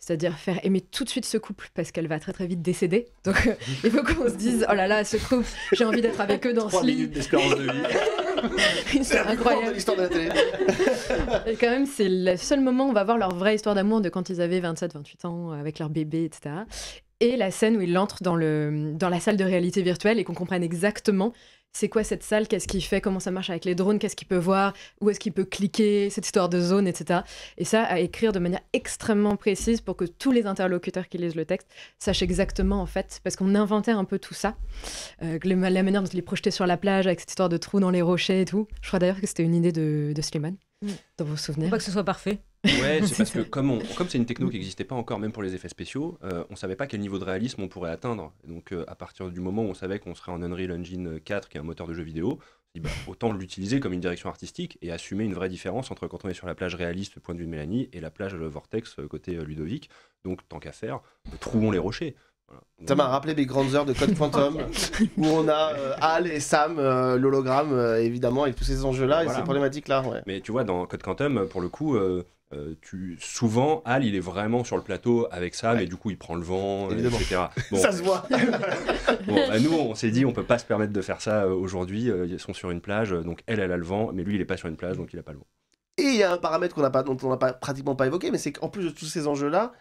c'est-à-dire faire aimer tout de suite ce couple parce qu'elle va très très vite décéder. Donc euh, il faut qu'on se dise oh là là, ce couple, j'ai envie d'être avec eux dans ce lit. minutes d'espérance de vie. c'est incroyable. de la télé. Et quand même, c'est le seul moment où on va voir leur vraie histoire d'amour de quand ils avaient 27-28 ans euh, avec leur bébé, etc. Et la scène où ils entrent dans, le, dans la salle de réalité virtuelle et qu'on comprenne exactement c'est quoi cette salle, qu'est-ce qu'il fait, comment ça marche avec les drones, qu'est-ce qu'il peut voir, où est-ce qu'il peut cliquer, cette histoire de zone, etc. Et ça, à écrire de manière extrêmement précise pour que tous les interlocuteurs qui lisent le texte sachent exactement, en fait, parce qu'on inventait un peu tout ça, euh, la manière dont il est projeté sur la plage avec cette histoire de trou dans les rochers et tout. Je crois d'ailleurs que c'était une idée de, de Slimane, mm. dans vos souvenirs. pas que ce soit parfait. Ouais, c'est parce que comme c'est une techno qui n'existait pas encore, même pour les effets spéciaux, on euh, on savait pas quel niveau de réalisme on pourrait atteindre. Donc euh, à partir du moment où on savait qu'on serait en Unreal Engine 4, un moteur de jeu vidéo, bah, autant l'utiliser comme une direction artistique et assumer une vraie différence entre quand on est sur la plage réaliste, point de vue de Mélanie, et la plage euh, Vortex euh, côté euh, Ludovic. Donc, tant qu'à faire, trouvons les rochers. Ça m'a rappelé mes grandes heures de Code Quantum où on a Hal Al et Sam, l'hologramme évidemment, avec tous ces enjeux-là et ces problématiques-là. Mais tu vois, dans Code Quantum, pour le coup, euh, souvent, Al, il est vraiment sur le plateau avec ça, mais du coup, il prend le vent, euh, etc. ça se voit. Bah, nous, on s'est dit, on peut pas se permettre de faire ça euh, aujourd'hui. Ils sont sur une plage, donc elle, elle a le vent, mais lui, il est pas sur une plage, donc il n'a pas le vent. Et il y a un paramètre qu'on pas, dont on n'a pratiquement pas évoqué, mais c'est qu'en plus de tous ces enjeux-là,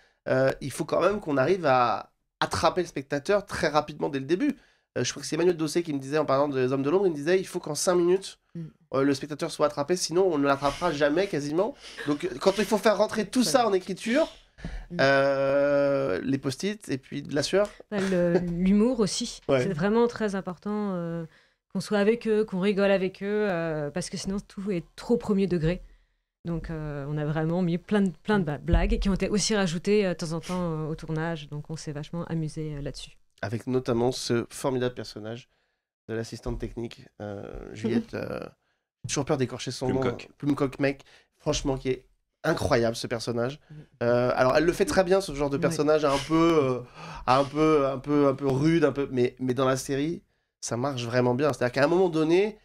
il faut quand même qu'on arrive à attraper le spectateur très rapidement dès le début. Euh, je crois que c'est Emmanuel Dossé qui me disait, en parlant des Hommes de l'Ombre, il me disait il faut qu'en 5 minutes, mm. euh, le spectateur soit attrapé, sinon on ne l'attrapera jamais quasiment. Donc euh, quand il faut faire rentrer tout ça en écriture, mm. les post-it et puis de la sueur. Bah, l'humour aussi, c'est vraiment très important qu'on soit avec eux, qu'on rigole avec eux, parce que sinon tout est trop premier degré. Donc on a vraiment mis plein de, plein de blagues qui ont été aussi rajoutées de temps en temps au tournage, donc on s'est vachement amusé là-dessus avec notamment ce formidable personnage de l'assistante technique, euh, mhm. Juliette. Euh, toujours peur d'écorcher son nom. Plumcock. Euh, mec. Franchement, qui est incroyable ce personnage. Mhm. alors, elle le fait très bien, ce genre de personnage un peu, un peu, un peu, un peu rude, un peu, mais, mais dans la série, ça marche vraiment bien. C'est-à-dire qu'à un moment donné,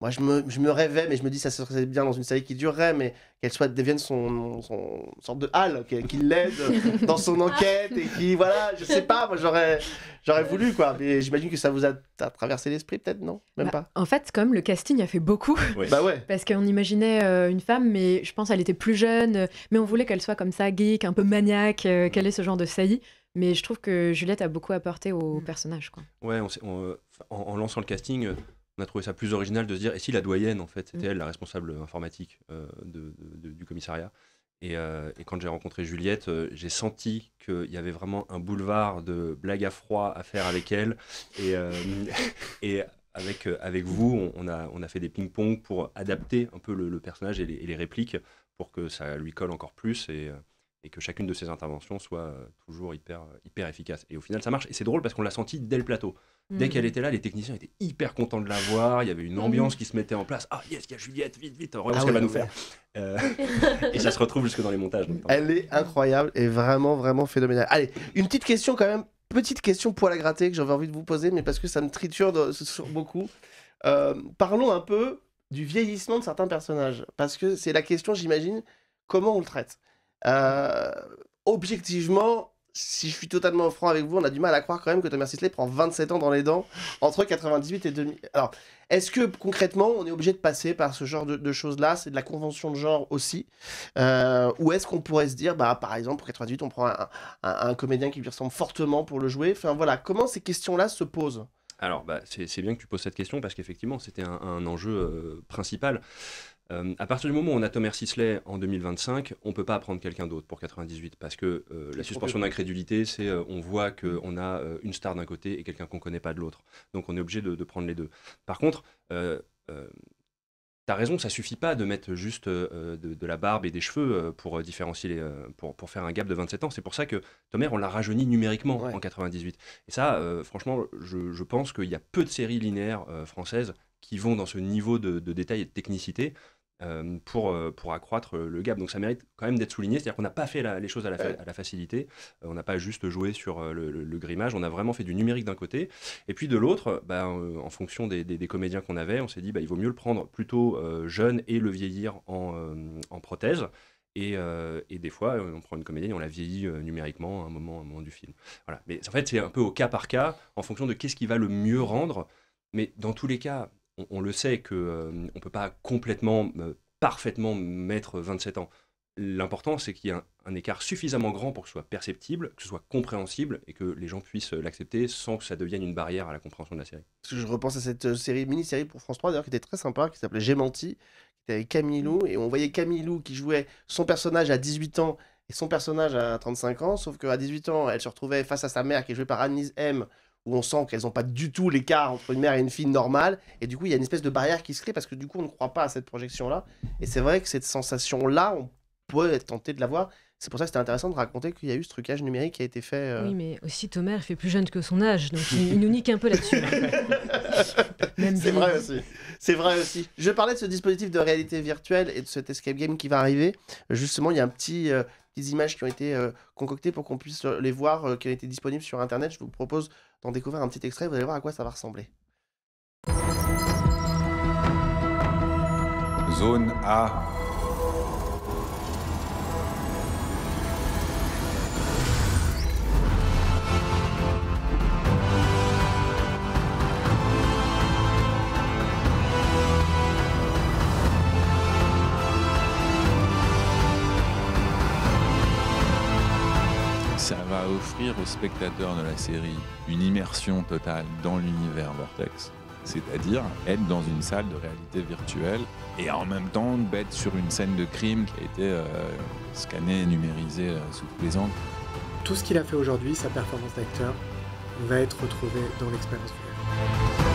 moi, je me, je me, rêvais, mais je me dis ça serait bien dans une série qui durerait, mais qu'elle soit devienne son, son, sorte de hal, qui l'aide dans son enquête et qui, voilà, je sais pas, moi j'aurais, j'aurais voulu quoi. Mais j'imagine que ça vous a, traversé l'esprit peut-être, non Même bah, pas. En fait, comme le casting a fait beaucoup, bah parce qu'on imaginait euh, une femme, mais je pense qu'elle était plus jeune, euh, mais on voulait qu'elle soit comme ça, geek, un peu maniaque, euh, mm. qu'elle ait ce genre de saillie. Mais je trouve que Juliette a beaucoup apporté au mm. personnage. Quoi. Ouais, on, en lançant le casting, on a trouvé ça plus original de se dire, et si la doyenne, en fait, c'était mm. elle, la responsable euh, informatique euh, de, du commissariat. Euh, et, quand j'ai rencontré Juliette, j'ai senti qu'il y avait vraiment un boulevard de blagues à froid à faire avec elle. Et, et avec, avec vous, on, a, on a fait des ping-pong pour adapter un peu le, personnage et les, les, répliques pour que ça lui colle encore plus. Et, et que chacune de ces interventions soit euh, toujours hyper, euh, hyper efficace. Et au final, ça marche. Et c'est drôle parce qu'on l'a senti dès le plateau. Dès mm. qu'elle était là, les techniciens étaient hyper contents de la voir. Il y avait une mm. ambiance qui se mettait en place. Ah, yes, il y a Juliette, vite, vite, regarde ah ce qu'elle va nous faire. Euh, et ça se retrouve jusque dans les montages. Elle est incroyable et vraiment, vraiment phénoménale. Allez, une petite question quand même. Petite question poil à gratter que j'avais envie de vous poser, mais parce que ça me triture sur beaucoup. parlons un peu du vieillissement de certains personnages. Parce que c'est la question, j'imagine, comment on le traite euh, objectivement, si je suis totalement franc avec vous, on a du mal à croire quand même que Thomas Sisley prend 27 ans dans les dents entre 98 et 2000. Alors, est-ce que concrètement, on est obligé de passer par ce genre de, choses-là C'est de la convention de genre aussi euh, Ou est-ce qu'on pourrait se dire, bah, par exemple, pour 98, on prend un, comédien qui lui ressemble fortement pour le jouer Enfin voilà, comment ces questions-là se posent alors, bah, c'est bien que tu poses cette question parce qu'effectivement, c'était un, enjeu euh, principal. Euh, à partir du moment où on a Thomas Sisley en 2025, on ne peut pas prendre quelqu'un d'autre pour 98 parce que euh, la suspension d'incrédulité, c'est euh, on voit qu'on a une star d'un côté et quelqu'un qu'on ne connaît pas de l'autre. Donc on est obligé de, prendre les deux. Par contre, tu as raison, ça suffit pas de mettre juste de, la barbe et des cheveux pour différencier, les, pour, faire un gap de 27 ans. C'est pour ça que Tomer, on l'a rajeuni numériquement en 98. Et ça, franchement, je, pense qu'il y a peu de séries linéaires françaises qui vont dans ce niveau de détail et de technicité. Euh, pour, euh, pour accroître euh, le gap. Donc ça mérite quand même d'être souligné, c'est-à-dire qu'on n'a pas fait les choses à la, à la facilité, on n'a pas juste joué sur le, grimage, on a vraiment fait du numérique d'un côté, et puis de l'autre, bah, en fonction des, des, comédiens qu'on avait, on s'est dit bah, il vaut mieux le prendre plutôt jeune et le vieillir en, en prothèse. Et, et, des fois, on prend une comédienne, on la vieillit numériquement à un moment, à un moment du film. Voilà. Mais en fait, c'est un peu au cas par cas, en fonction de qu'est-ce qui va le mieux rendre. Mais dans tous les cas, on, le sait qu'on euh, ne peut pas complètement, euh, parfaitement mettre 27 ans. L'important, c'est qu'il y ait un, écart suffisamment grand pour que ce soit perceptible, que ce soit compréhensible et que les gens puissent euh, l'accepter sans que ça devienne une barrière à la compréhension de la série. Je repense à cette série, mini-série pour France 3 d'ailleurs qui était très sympa, qui s'appelait J'ai menti, qui était avec Lou, et on voyait Camille Lou qui jouait son personnage à 18 ans et son personnage à 35 ans, sauf qu'à 18 ans, elle se retrouvait face à sa mère qui jouait jouée par Anne-Lise M, on sent qu'elles n'ont pas du tout l'écart entre une mère et une fille normale. Et du coup, il y a une espèce de barrière qui se crée parce que du coup, on ne croit pas à cette projection-là. Et c'est vrai que cette sensation-là, on peut être tenté de la voir. C'est pour ça que c'était intéressant de raconter qu'il y a eu ce trucage numérique qui a été fait. Euh, oui, mais aussi Thomas, fait plus jeune que son âge, donc il, nous nique un peu là-dessus. Hein. c'est vrai aussi. C'est vrai aussi. Je parlais de ce dispositif de réalité virtuelle et de cet escape game qui va arriver. Justement, il y a un petit, des euh, images qui ont été euh, concoctées pour qu'on puisse les voir, qui ont été disponibles sur Internet. Je vous propose d'en découvrir un petit extrait, vous allez voir à quoi ça va ressembler. Zone A ça va offrir aux spectateurs de la série une immersion totale dans l'univers Vortex, c'est-à-dire être dans une salle de réalité virtuelle et en même temps être sur une scène de crime qui a été euh, scannée et numérisée euh, sous plaisante. Tout ce qu'il a fait aujourd'hui, sa performance d'acteur, va être retrouvée dans l'expérience virtuelle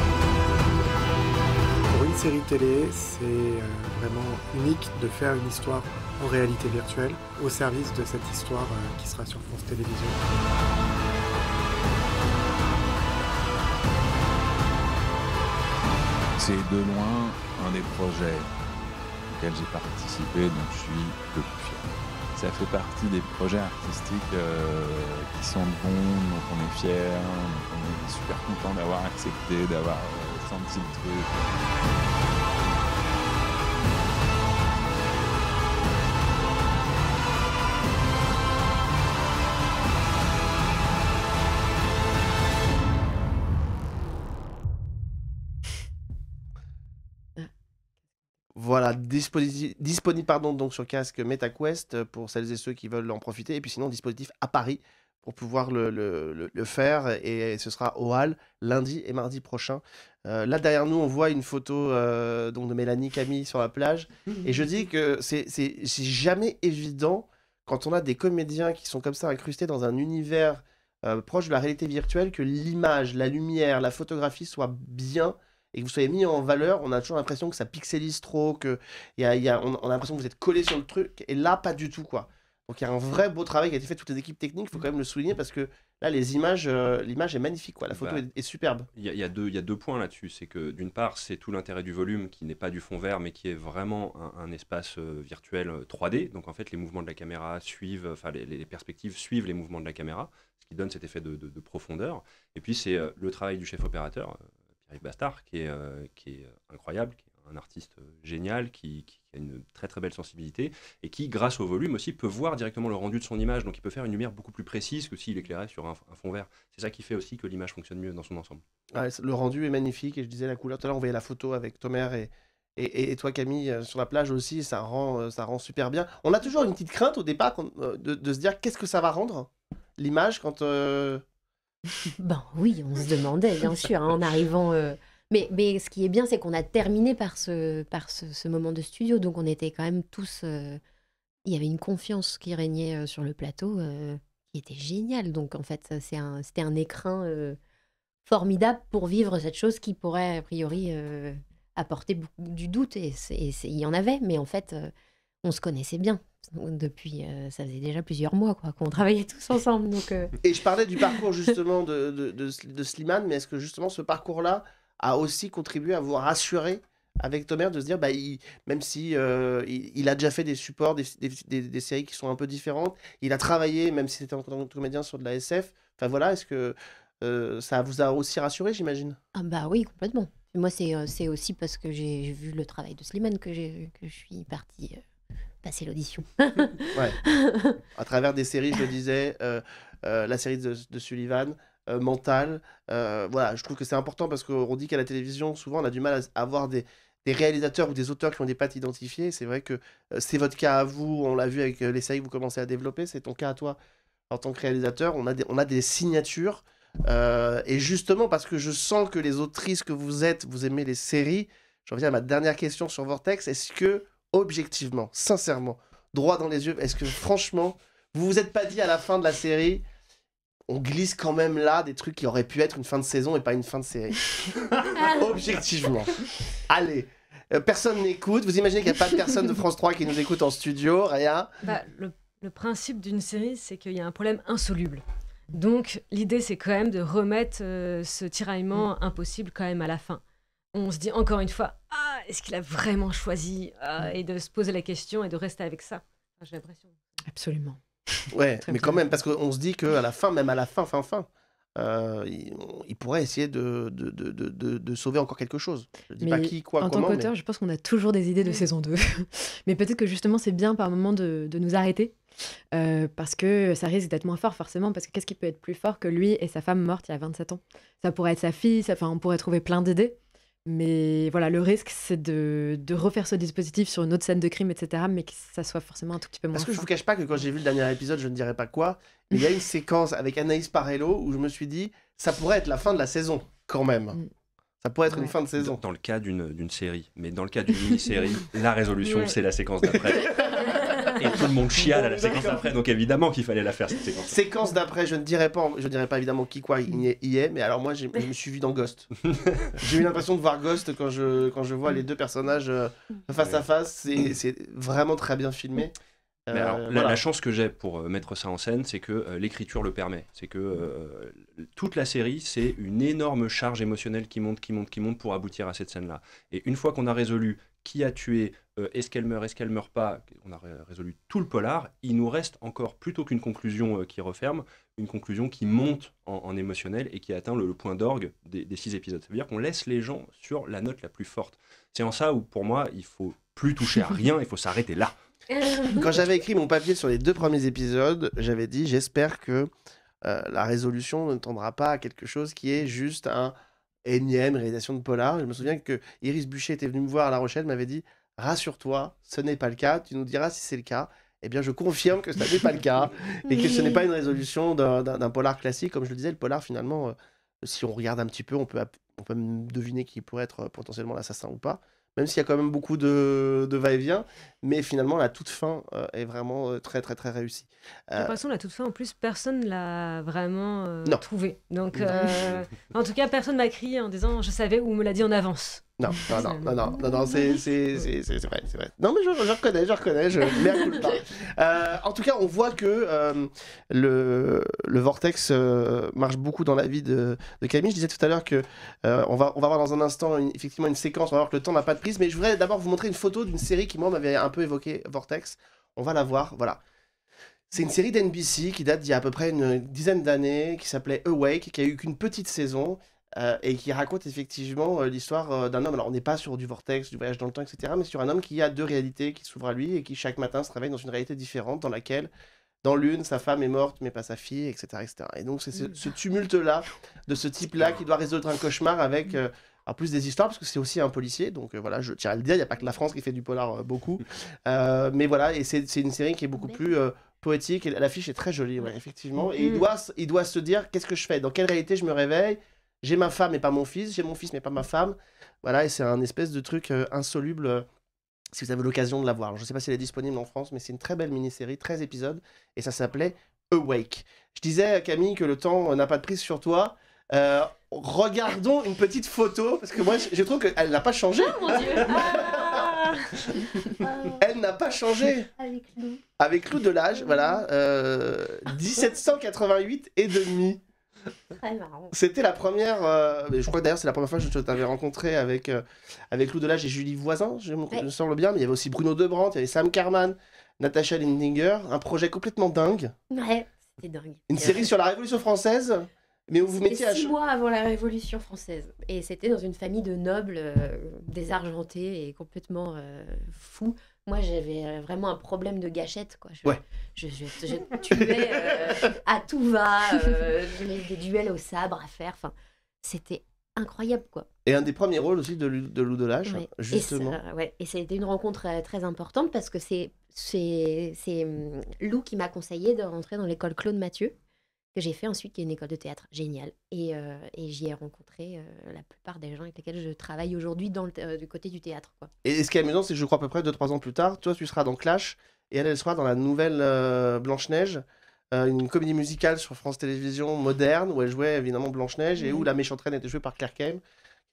une série télé, c'est euh, vraiment unique de faire une histoire en réalité virtuelle au service de cette histoire euh, qui sera sur France Télévisions. C'est de loin un des projets auxquels j'ai participé donc je suis le plus fier. Ça fait partie des projets artistiques euh, qui sont bons, donc on est fier, on est super content d'avoir accepté, d'avoir voilà, disponible pardon, donc sur casque MetaQuest euh, pour celles et ceux qui veulent en profiter. Et puis sinon, dispositif à Paris pour pouvoir le, faire. Et, ce sera au Hall lundi et mardi prochain. Euh, là, derrière nous, on voit une photo euh, de Mélanie Camille sur la plage. Et je dis que c'est jamais évident quand on a des comédiens qui sont comme ça incrustés dans un univers euh, proche de la réalité virtuelle que l'image, la lumière, la photographie soient bien et que vous soyez mis en valeur, on a toujours l'impression que ça pixelise trop, que y a, y a l'impression que vous êtes collé sur le truc, et là, pas du tout, quoi. Donc il y a un vrai beau travail qui a été fait toutes les équipes techniques, il faut quand même le souligner parce que là les images, euh, l'image est magnifique, quoi. la photo bah, est, superbe. Il y a, deux points là-dessus, c'est que d'une part c'est tout l'intérêt du volume qui n'est pas du fond vert mais qui est vraiment un, espace euh, virtuel 3D, euh, donc en fait les mouvements de la caméra suivent, enfin les, perspectives suivent les mouvements de la caméra, ce qui donne cet effet de, profondeur. Et puis c'est le travail du chef opérateur, pierre Bastard, qui est, qui est incroyable, un artiste euh, génial qui, a une très très belle sensibilité et qui, grâce au volume aussi, peut voir directement le rendu de son image. Donc il peut faire une lumière beaucoup plus précise que s'il éclairait sur un, fond vert. C'est ça qui fait aussi que l'image fonctionne mieux dans son ensemble. le rendu est magnifique et je disais la couleur. Tout à l'heure, on voyait la photo avec Tomer et, et, toi, Camille, euh, sur la plage aussi, ça rend, euh, ça rend super bien. On a toujours une petite crainte au départ de, se dire qu'est-ce que ça va rendre l'image quand. ben oui, on se demandait, bien sûr, hein, en arrivant. Mais, ce qui est bien, c'est qu'on a terminé par, ce, par ce, moment de studio. Donc, on était quand même tous. Euh, il y avait une confiance qui régnait euh, sur le plateau euh, qui était géniale. Donc, en fait, c'était un, écrin formidable pour vivre cette chose qui pourrait, a priori, apporter du doute. Et il y en avait. Mais en fait, on se connaissait bien depuis, ça faisait déjà plusieurs mois qu'on travaillait tous ensemble. Donc, Et je parlais du parcours justement de, de Slimane, mais est-ce que justement ce parcours-là, a aussi contribué à vous rassurer avec Tomer de se dire, bah, il, même si euh, il, a déjà fait des supports, des, des, des, séries qui sont un peu différentes, il a travaillé, même si c'était en tant que comédien, sur de la SF. Enfin voilà, est-ce que euh, ça vous a aussi rassuré, j'imagine Ah bah oui, complètement. Moi, c'est euh, aussi parce que j'ai vu le travail de Slimane que, que je suis parti passer l'audition. ouais. À travers des séries, je le disais, la série de, de Sullivan, euh, mental, euh, voilà, je trouve que c'est important parce qu'on dit qu'à la télévision, souvent, on a du mal à avoir des, réalisateurs ou des auteurs qui ont des pattes identifiées. C'est vrai que euh, c'est votre cas à vous, on l'a vu avec les que vous commencez à développer, c'est ton cas à toi en tant que réalisateur. On a des, on a des signatures. et justement, parce que je sens que les autrices que vous êtes, vous aimez les séries, je reviens à ma dernière question sur Vortex. Est-ce que, objectivement, sincèrement, droit dans les yeux, est-ce que franchement, vous vous êtes pas dit à la fin de la série, on glisse quand même là des trucs qui auraient pu être une fin de saison et pas une fin de série. Objectivement. Allez. Euh, personne n'écoute. Vous imaginez qu'il n'y a pas de personne de France 3 qui nous écoute en studio, rien. Bah, le, principe d'une série, c'est qu'il y a un problème insoluble. Donc l'idée, c'est quand même de remettre euh, ce tiraillement mm. impossible quand même à la fin. On se dit encore une fois, ah, est-ce qu'il a vraiment choisi euh, mm. Et de se poser la question et de rester avec ça. J'ai l'impression. Absolument. Ouais, mais quand même, parce qu'on se dit qu'à la fin, même à la fin, fin, fin, euh, il, pourrait essayer de, de, de, de, sauver encore quelque chose. Je dis pas qui, quoi, en comment. tant qu'auteur, je pense qu'on a toujours des idées de mm. saison 2. mais peut-être que justement, c'est bien par moment de, nous arrêter. Euh, parce que ça risque d'être moins fort forcément, parce que qu'est-ce qui peut être plus fort que lui et sa femme morte il y a 27 ans Ça pourrait être sa fille, on pourrait trouver plein d'idées, mais voilà, le risque, c'est de, refaire ce dispositif sur une autre scène de crime, etc., mais que ça soit forcément un tout petit peu moins. Parce que je vous cache pas que quand j'ai vu le dernier épisode, je ne dirais pas quoi, il y a une séquence avec Anaïs Parello où je me suis dit, ça pourrait être la fin de la saison, quand même. Mm. Ça pourrait être une fin de saison. Dans, le cas d'une série, mais dans le cas d'une mini-série, la résolution, c'est la séquence d'après. et tout le monde chiale à la séquence d'après, donc évidemment qu'il fallait la faire cette séquence. Séquence d'après, je ne dirais pas, je dirais pas évidemment qui quoi il y est mais alors moi je me suis vu dans Ghost. J'ai eu l'impression de voir Ghost quand je, quand je vois les deux personnages euh, face à face, c'est vraiment très bien filmé. Euh, la, chance que j'ai pour euh, mettre ça en scène, c'est que euh, l'écriture le permet. C'est que toute la série, c'est une énorme charge émotionnelle qui monte, qui monte, qui monte pour aboutir à cette scène-là. Et une fois qu'on a résolu qui a tué, est-ce qu'elle meurt, est-ce qu'elle meurt pas, on a résolu tout le polar, il nous reste encore plutôt qu'une conclusion qui referme, une conclusion qui monte en, émotionnel et qui atteint le, point d'orgue des, six épisodes. cest à dire qu'on laisse les gens sur la note la plus forte. C'est en ça où pour moi, il faut plus toucher à rien, il faut s'arrêter là. Quand j'avais écrit mon papier sur les deux premiers épisodes, j'avais dit j'espère que euh, la résolution ne tendra pas à quelque chose qui est juste un énième réalisation de polar. Je me souviens que Iris était venue me voir à La Rochelle, m'avait dit rassure-toi, ce n'est pas le cas, tu nous diras si c'est le cas. Eh bien, je confirme que ce n'est pas le cas et que ce n'est pas une résolution d'un polar classique. Comme je le disais, le polar, finalement, euh, si on regarde un petit peu, on peut, on peut deviner qui pourrait être euh, potentiellement l'assassin ou pas même s'il y a quand même beaucoup de, va-et-vient. Mais finalement, la toute fin euh, est vraiment euh, très, très, très réussie. De toute euh, façon, la toute fin, en plus, personne ne l'a vraiment trouvée. Donc, en tout cas, personne m'a crié en disant Je savais ou me l'a dit en avance. Non, non, non, non, non, c'est vrai, c'est vrai. Non, mais je, je, reconnais, je reconnais, je euh, en tout cas, on voit que euh, le, vortex euh, marche beaucoup dans la vie de, Camille. Je disais tout à l'heure que euh, on, va, on va voir dans un instant effectivement une séquence, on va voir que le temps n'a pas de prise, mais je voudrais d'abord vous montrer une photo d'une série qui, moi, m'avait un peu évoqué Vortex. On va la voir, voilà. C'est une série d'NBC qui date d'il y a à peu près une dizaine d'années, qui s'appelait Awake, qui a eu qu'une petite saison, euh, et qui raconte effectivement euh, l'histoire euh, d'un homme. Alors on n'est pas sur du vortex, du voyage dans le temps, etc., mais sur un homme qui a deux réalités qui s'ouvrent à lui et qui chaque matin se réveille dans une réalité différente dans laquelle, dans l'une, sa femme est morte mais pas sa fille, etc. etc. Et donc c'est mm. ce, tumulte-là, de ce type-là qui doit résoudre un cauchemar avec... Mm. en plus des histoires, parce que c'est aussi un policier, donc voilà, je tiens à le dire, il n'y a pas que la France qui fait du polar beaucoup. mais voilà, et c'est une série qui est beaucoup plus poétique, et l'affiche est très jolie, effectivement. Et il mm. doit, il doit se dire, qu'est-ce que je fais Dans quelle réalité je me réveille j'ai ma femme et pas mon fils, j'ai mon fils mais pas ma femme. Voilà, et c'est un espèce de truc euh, insoluble euh, si vous avez l'occasion de la voir. Je ne sais pas si elle est disponible en France, mais c'est une très belle mini-série, 13 épisodes, et ça s'appelait Awake. Je disais, à Camille, que le temps euh, n'a pas de prise sur toi. regardons une petite photo, parce que moi, je, trouve qu'elle n'a pas changé. Oh, ah. Ah. Elle n'a pas changé. Avec Lou. Avec Lou de l'âge, voilà. 1788 et demi. C'était la première. Euh, je crois d'ailleurs, c'est la première fois que je t'avais rencontré avec, euh, avec Lou Delage et Julie Voisin, je me, souviens bien. Mais il y avait aussi Bruno Debrant, il y avait Sam Carman, Natasha Lindinger. Un projet complètement dingue. Ouais, c'était dingue. Une série sur la Révolution française. Mais où vous mettiez à... mois avant la Révolution française. Et c'était dans une famille de nobles euh, désargentés et complètement fous moi, j'avais euh, vraiment un problème de gâchette, quoi. Je, je, tuais euh, à tout va, euh, des duels au sabre à faire. Enfin, c'était incroyable, quoi. Et un des premiers rôles aussi de, de Lou Delage, justement. Et ça, ouais. Et ça a été une rencontre euh, très importante parce que c'est hum, Lou qui m'a conseillé de rentrer dans l'école Claude Mathieu que j'ai fait ensuite, qui est une école de théâtre géniale. Et, euh, j'y ai rencontré euh, la plupart des gens avec lesquels je travaille aujourd'hui dans euh, du côté du théâtre. Et ce qui est amusant, c'est que je crois à peu près 2-3 ans plus tard, toi tu seras dans Clash et elle, elle sera dans la nouvelle Blanche-Neige, une comédie musicale sur France Télévisions moderne où elle jouait évidemment Blanche-Neige et où la méchante reine était jouée par Claire Kame.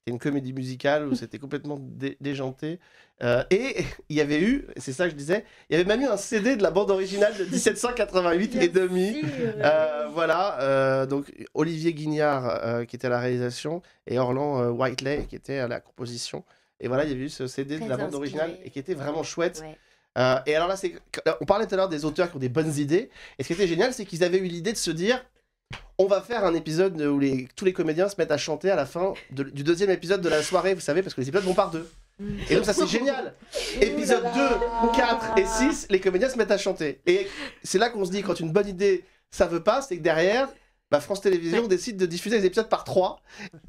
C'était une comédie musicale où c'était complètement déjanté. Euh, et il y avait eu, c'est ça que je disais, il y avait même eu un CD de la bande originale de 1788 et demi. Euh, voilà, euh, donc Olivier Guignard qui était à la réalisation et Orlan Whiteley qui était à la composition. Et voilà, il y avait eu ce CD de la bande originale et qui était vraiment chouette. et alors là, on parlait tout à l'heure des auteurs qui ont des bonnes idées. Et ce qui était génial, c'est qu'ils avaient eu l'idée de se dire on va faire un épisode où tous les comédiens se mettent à chanter à la fin du deuxième épisode de la soirée, vous savez, parce que les épisodes vont par deux. Et donc ça c'est génial. Épisode 2, 4 et 6, les comédiens se mettent à chanter. Et c'est là qu'on se dit quand une bonne idée ça veut pas, c'est que derrière bah France Télévisions décide de diffuser les épisodes par trois.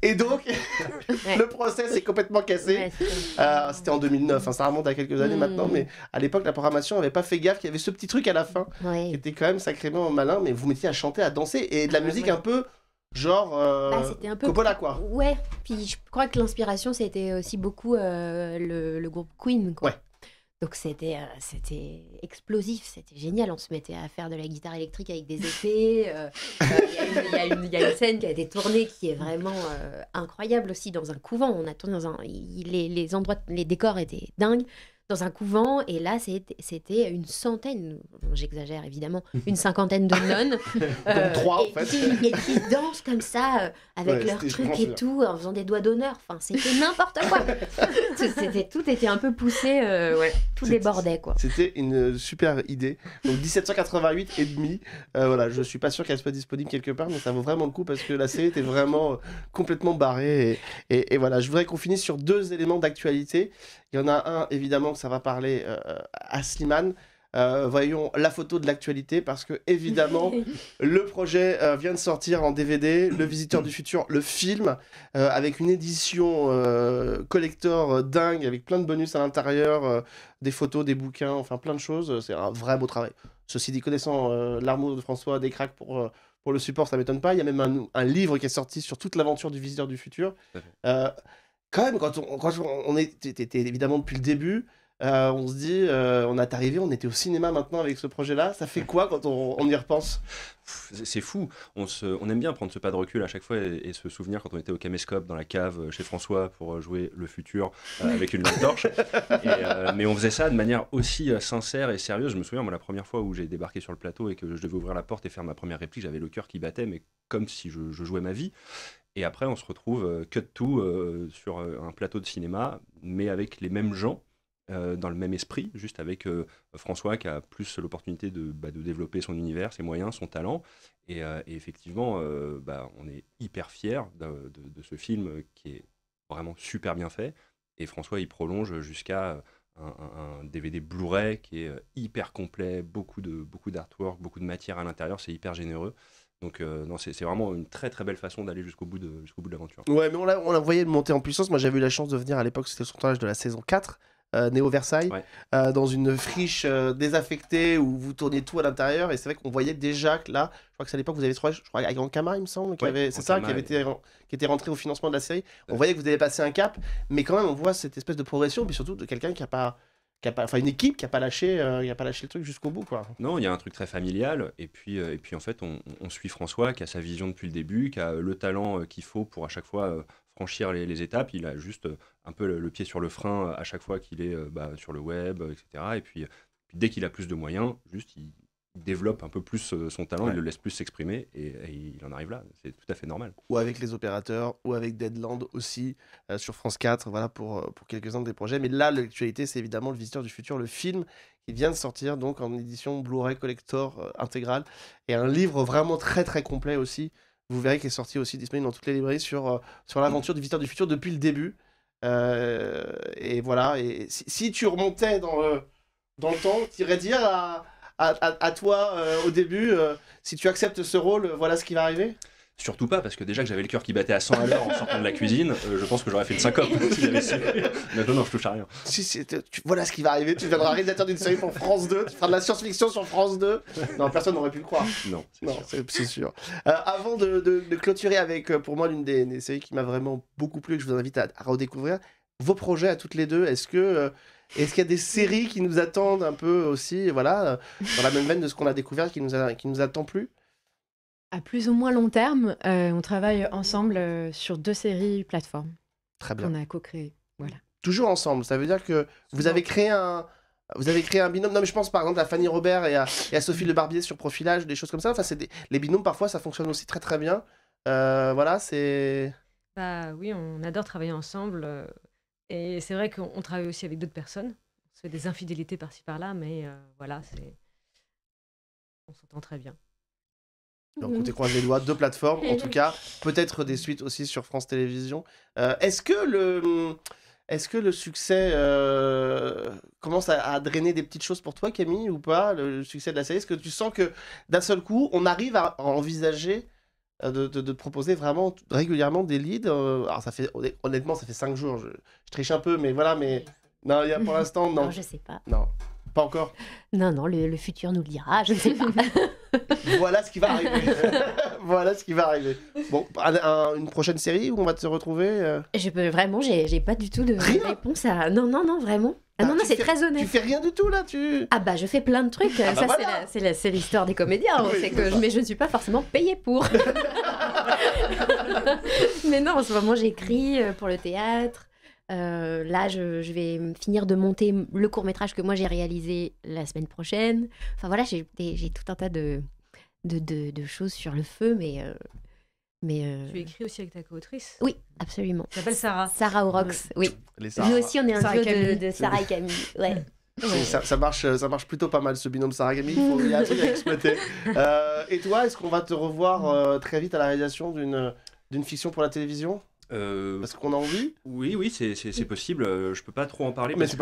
Et donc, le procès est complètement cassé. Euh, c'était en 2009, hein, ça remonte à quelques années mm. maintenant, mais à l'époque, la programmation n'avait pas fait gaffe qu'il y avait ce petit truc à la fin, qui était quand même sacrément malin, mais vous mettiez à chanter, à danser, et de la musique un peu genre euh, bah, un quoi ouais puis je crois que l'inspiration c'était aussi beaucoup euh, le, groupe Queen quoi donc c'était euh, c'était explosif, c'était génial. On se mettait à faire de la guitare électrique avec des effets. Il y, a une scène qui a été tournée qui est vraiment euh, incroyable aussi dans un couvent. On a tourné dans un, les, endroits, les décors étaient dingues dans un couvent, et là, c'était une centaine, j'exagère évidemment, une cinquantaine de nonnes. Euh, trois, et, en fait. qui, et qui dansent comme ça, euh, avec leur leurs trucs et tout, en faisant des doigts d'honneur. Enfin, c'était n'importe quoi. c'était, tout était un peu poussé, euh, ouais, tout débordait, quoi. C'était une super idée. Donc 1788 et demi, voilà, je suis pas sûr qu'elle soit disponible quelque part, mais ça vaut vraiment le coup parce que la série était vraiment complètement barrée. et voilà, je voudrais qu'on finisse sur deux éléments d'actualité. Il y en a un, évidemment, que ça va parler euh, à Slimane. Euh, voyons la photo de l'actualité parce que évidemment le projet euh, vient de sortir en DVD, Le Visiteur du Futur, le film avec une édition collector dingue avec plein de bonus à l'intérieur, des photos, des bouquins, enfin plein de choses. C'est un vrai beau travail. Ceci dit, connaissant l'armure de François, des cracks pour pour le support, ça m'étonne pas. Il y a même un, un, livre qui est sorti sur toute l'aventure du Visiteur du Futur quand même, quand on, quand on est, évidemment depuis le début, euh, on se dit, euh, on est arrivé, on était au cinéma maintenant avec ce projet-là. Ça fait quoi quand on, y repense C'est fou. On, aime bien prendre ce pas de recul à chaque fois et, se souvenir quand on était au caméscope dans la cave euh, chez François pour jouer le futur avec une lampe torche. mais on faisait ça de manière aussi sincère et sérieuse. Je me souviens, moi, la première fois où j'ai débarqué sur le plateau et que je devais ouvrir la porte et faire ma première réplique, j'avais le cœur qui battait, mais comme si je jouais ma vie. Et après, on se retrouve euh, cut tout euh, sur euh, un plateau de cinéma, mais avec les mêmes gens. dans le même esprit, juste avec François qui a plus l'opportunité bah, de, développer son univers, ses moyens, son talent. Et, effectivement, bah, on est hyper fiers de, ce film qui est vraiment super bien fait. Et François, il prolonge jusqu'à un, DVD Blu-ray qui est hyper complet, beaucoup de beaucoup d'artwork, beaucoup de matière à l'intérieur, c'est hyper généreux. Donc euh, non, c'est vraiment une très très belle façon d'aller jusqu'au bout de jusqu'au bout de l'aventure. Ouais, mais on l'a on voyait monter en puissance. Moi, j'avais eu la chance de venir à l'époque, c'était le tournage de la saison 4. Euh, Néo Versailles, euh, dans une friche désaffectée où vous tournez tout à l'intérieur. Et c'est vrai qu'on voyait déjà que là, je crois que c'est à l'époque, vous avez trouvé, je crois, avec Grand il me semble, c'est ça, qui, avait été, qui était rentré au financement de la série. On voyait que vous avez passé un cap, mais quand même, on voit cette espèce de progression, puis surtout de quelqu'un qui a pas enfin une équipe qui a pas lâché, euh, a pas lâché le truc jusqu'au bout, quoi. Non, il y a un truc très familial, et puis, euh, et puis en fait, on, suit François qui a sa vision depuis le début, qui a euh, le talent qu'il faut pour à chaque fois franchir les, étapes. Il a juste un peu le, pied sur le frein à chaque fois qu'il est bah, sur le web, etc. Et puis, puis dès qu'il a plus de moyens, juste il, développe un peu plus euh, son talent, il le laisse plus s'exprimer et, il en arrive là. C'est tout à fait normal. Ou avec les opérateurs, ou avec Deadland aussi euh, sur France 4, voilà pour, euh, pour quelques-uns des projets. Mais là, l'actualité, c'est évidemment Le Visiteur du Futur, le film qui vient de sortir donc en édition Blu-ray Collector intégrale et un livre vraiment très très complet aussi. Vous verrez qu'il est sorti aussi disponible dans toutes les librairies sur, sur l'aventure du Visiteur du Futur depuis le début. et voilà, et si, tu remontais dans le, dans le temps, tu irais dire à à, toi euh, au début, euh, si tu acceptes ce rôle, voilà ce qui va arriver Surtout pas, parce que déjà que j'avais le cœur qui battait à 100 à l'heure en sortant de la cuisine, euh, je pense que j'aurais fait une syncope Mais non, non, je touche à rien. Si, voilà ce qui va arriver, tu deviendras réalisateur d'une série pour France 2, tu feras de la science-fiction sur France 2. Non, personne n'aurait pu le croire. Non, c'est sûr. avant de, clôturer avec, pour moi, l'une des, séries qui m'a vraiment beaucoup plu et que je vous invite à, redécouvrir, vos projets à toutes les deux, est-ce que. Est-ce qu'il y a des séries qui nous attendent un peu aussi, voilà, dans la même veine de ce qu'on a découvert, qui nous, nous attend plus À plus ou moins long terme, euh, on travaille ensemble euh, sur deux séries plateformes. Très bien. On a co-créé, voilà. Toujours ensemble, ça veut dire que vous avez créé un, vous avez créé un binôme. Non, je pense par exemple à Fanny Robert et à, Sophie Le Barbier sur Profilage, des choses comme ça. Enfin, c'est les binômes parfois ça fonctionne aussi très très bien. Euh, voilà, c'est. Bah oui, on adore travailler ensemble. Et c'est vrai qu'on travaille aussi avec d'autres personnes. On se fait des infidélités par-ci par-là, mais euh, voilà, c'est on s'entend très bien. Donc on croise les doigts, deux plateformes en tout cas, peut-être des suites aussi sur France Télévisions. Euh, est-ce que le est-ce que le succès euh, commence à, drainer des petites choses pour toi Camille ou pas le, succès de la série Est-ce que tu sens que d'un seul coup on arrive à envisager euh, de, proposer vraiment régulièrement des leads. Euh, alors, ça fait, honnêtement, ça fait 5 jours. Je, triche un peu, mais voilà, mais non, y a, pour l'instant, non. non, je sais pas. Non, pas encore. Non, non, le, futur nous le dira, je sais voilà ce qui va arriver. voilà ce qui va arriver. Bon, une prochaine série où on va te retrouver euh? Je peux vraiment, j'ai pas du tout de réponse à. Non, non, non, vraiment. Ah non, bah, non, c'est très honnête. Tu fais rien du tout là, tu. Ah bah je fais plein de trucs. Ah ça, bah c'est l'histoire des comédiens. que je, mais je ne suis pas forcément payée pour. mais non, en ce moment j'écris euh, pour le théâtre. Euh, là, je, vais finir de monter le court métrage que moi j'ai réalisé la semaine prochaine. Enfin voilà, j'ai tout un tas de, de, choses sur le feu, mais. Euh, mais Tu euh, écris aussi avec ta co-autrice Oui, absolument. Tu t'appelles Sarah. Sarah Orox, oui. Nous aussi, on est un duo de, Sarah et Camille. Ça, marche, euh, ça marche plutôt pas mal ce binôme Sarah et Camille, il, faut, y exploiter. Euh, et toi, est-ce qu'on va te revoir très vite à la réalisation d'une fiction pour la télévision Parce qu'on a envie Oui, oui, c'est possible. Je peux pas trop en parler. Mais je,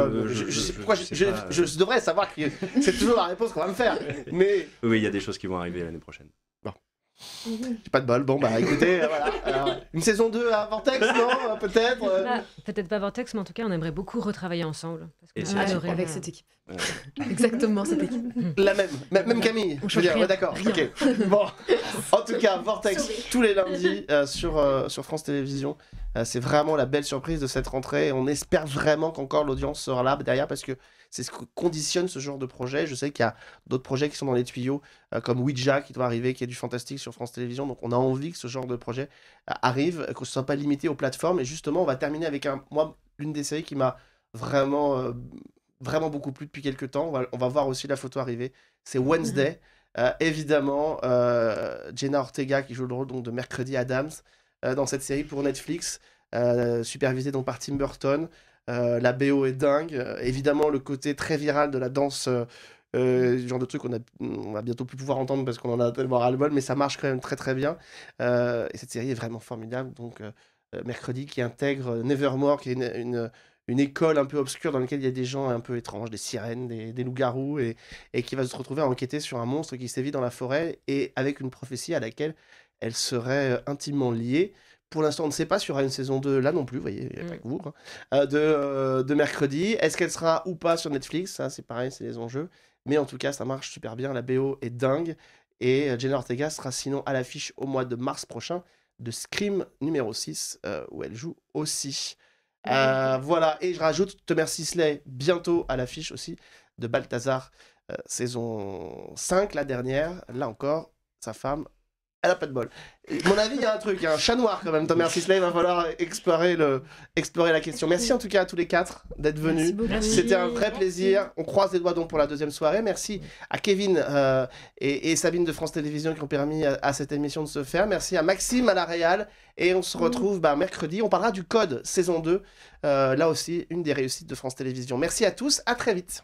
je, devrais savoir que c'est toujours la réponse qu'on va me faire. Mais oui, il y a des choses qui vont arriver l'année prochaine. J'ai pas de bol. Bon, bah écoutez, euh, une saison 2 à Vortex, non euh, Peut-être euh. Bah, Peut-être pas Vortex, mais en tout cas, on aimerait beaucoup retravailler ensemble. Parce avec cette équipe. Exactement, cette équipe. La même, même, Camille. je veux dire, ouais, d'accord. Ok. Bon, en tout cas, Vortex, tous les lundis sur France Télévisions. Euh, c'est vraiment la belle surprise de cette rentrée. On espère vraiment qu'encore l'audience sera là derrière parce que c'est ce que conditionne ce genre de projet. Je sais qu'il y a d'autres projets qui sont dans les tuyaux, euh, comme Ouija qui doit arriver, qui est du fantastique sur France Télévisions. Donc on a envie que ce genre de projet euh, arrive, qu'on ne soit pas limité aux plateformes. Et justement, on va terminer avec un, moi, l'une des séries qui m'a vraiment, vraiment beaucoup plu depuis quelques temps. On va, voir aussi la photo arriver. C'est mhm. Wednesday. évidemment, Jenna Ortega qui joue le rôle donc, de Mercredi Adams. Euh, dans cette série pour Netflix, euh, supervisée donc par Tim Burton. Euh, la BO est dingue. évidemment, le côté très viral de la danse. Euh, genre de truc qu'on a va bientôt plus pouvoir entendre parce qu'on en a tellement à le bol, mais ça marche quand même très très bien. et cette série est vraiment formidable. Donc, mercredi qui intègre Nevermore, qui est une, une, école un peu obscure dans laquelle il y a des gens un peu étranges, des sirènes, des, loups-garous, et, et, qui va se retrouver à enquêter sur un monstre qui sévit dans la forêt et avec une prophétie à laquelle elle serait euh, intimement liée. Pour l'instant, on ne sait pas s'il y aura une saison 2 là non plus, vous voyez, il n'y a pas que vous, euh, euh, de, mercredi. Est-ce qu'elle sera ou pas sur Netflix Ça, c'est pareil, c'est les enjeux. Mais en tout cas, ça marche super bien, la BO est dingue. Et Jenna Ortega sera sinon à l'affiche au mois de mars prochain de Scream numéro 6, où elle joue aussi. Bah voilà, et je rajoute Thomas Sisley bientôt à l'affiche aussi de Balthazar, saison 5, la dernière. Là encore, sa femme elle a pas de bol. mon avis, il y a un truc, un hein. chat noir quand même. Dans Merci il va falloir explorer, le, explorer la question. Merci en tout cas à tous les quatre d'être venus. C'était un vrai plaisir. On croise les doigts donc pour la deuxième soirée. Merci à Kevin euh, et, Sabine de France Télévisions qui ont permis à, cette émission de se faire. Merci à Maxime à la Réal. Et on se mmh. retrouve bah, mercredi. On parlera du code saison 2. Euh, là aussi, une des réussites de France Télévisions. Merci à tous. À très vite.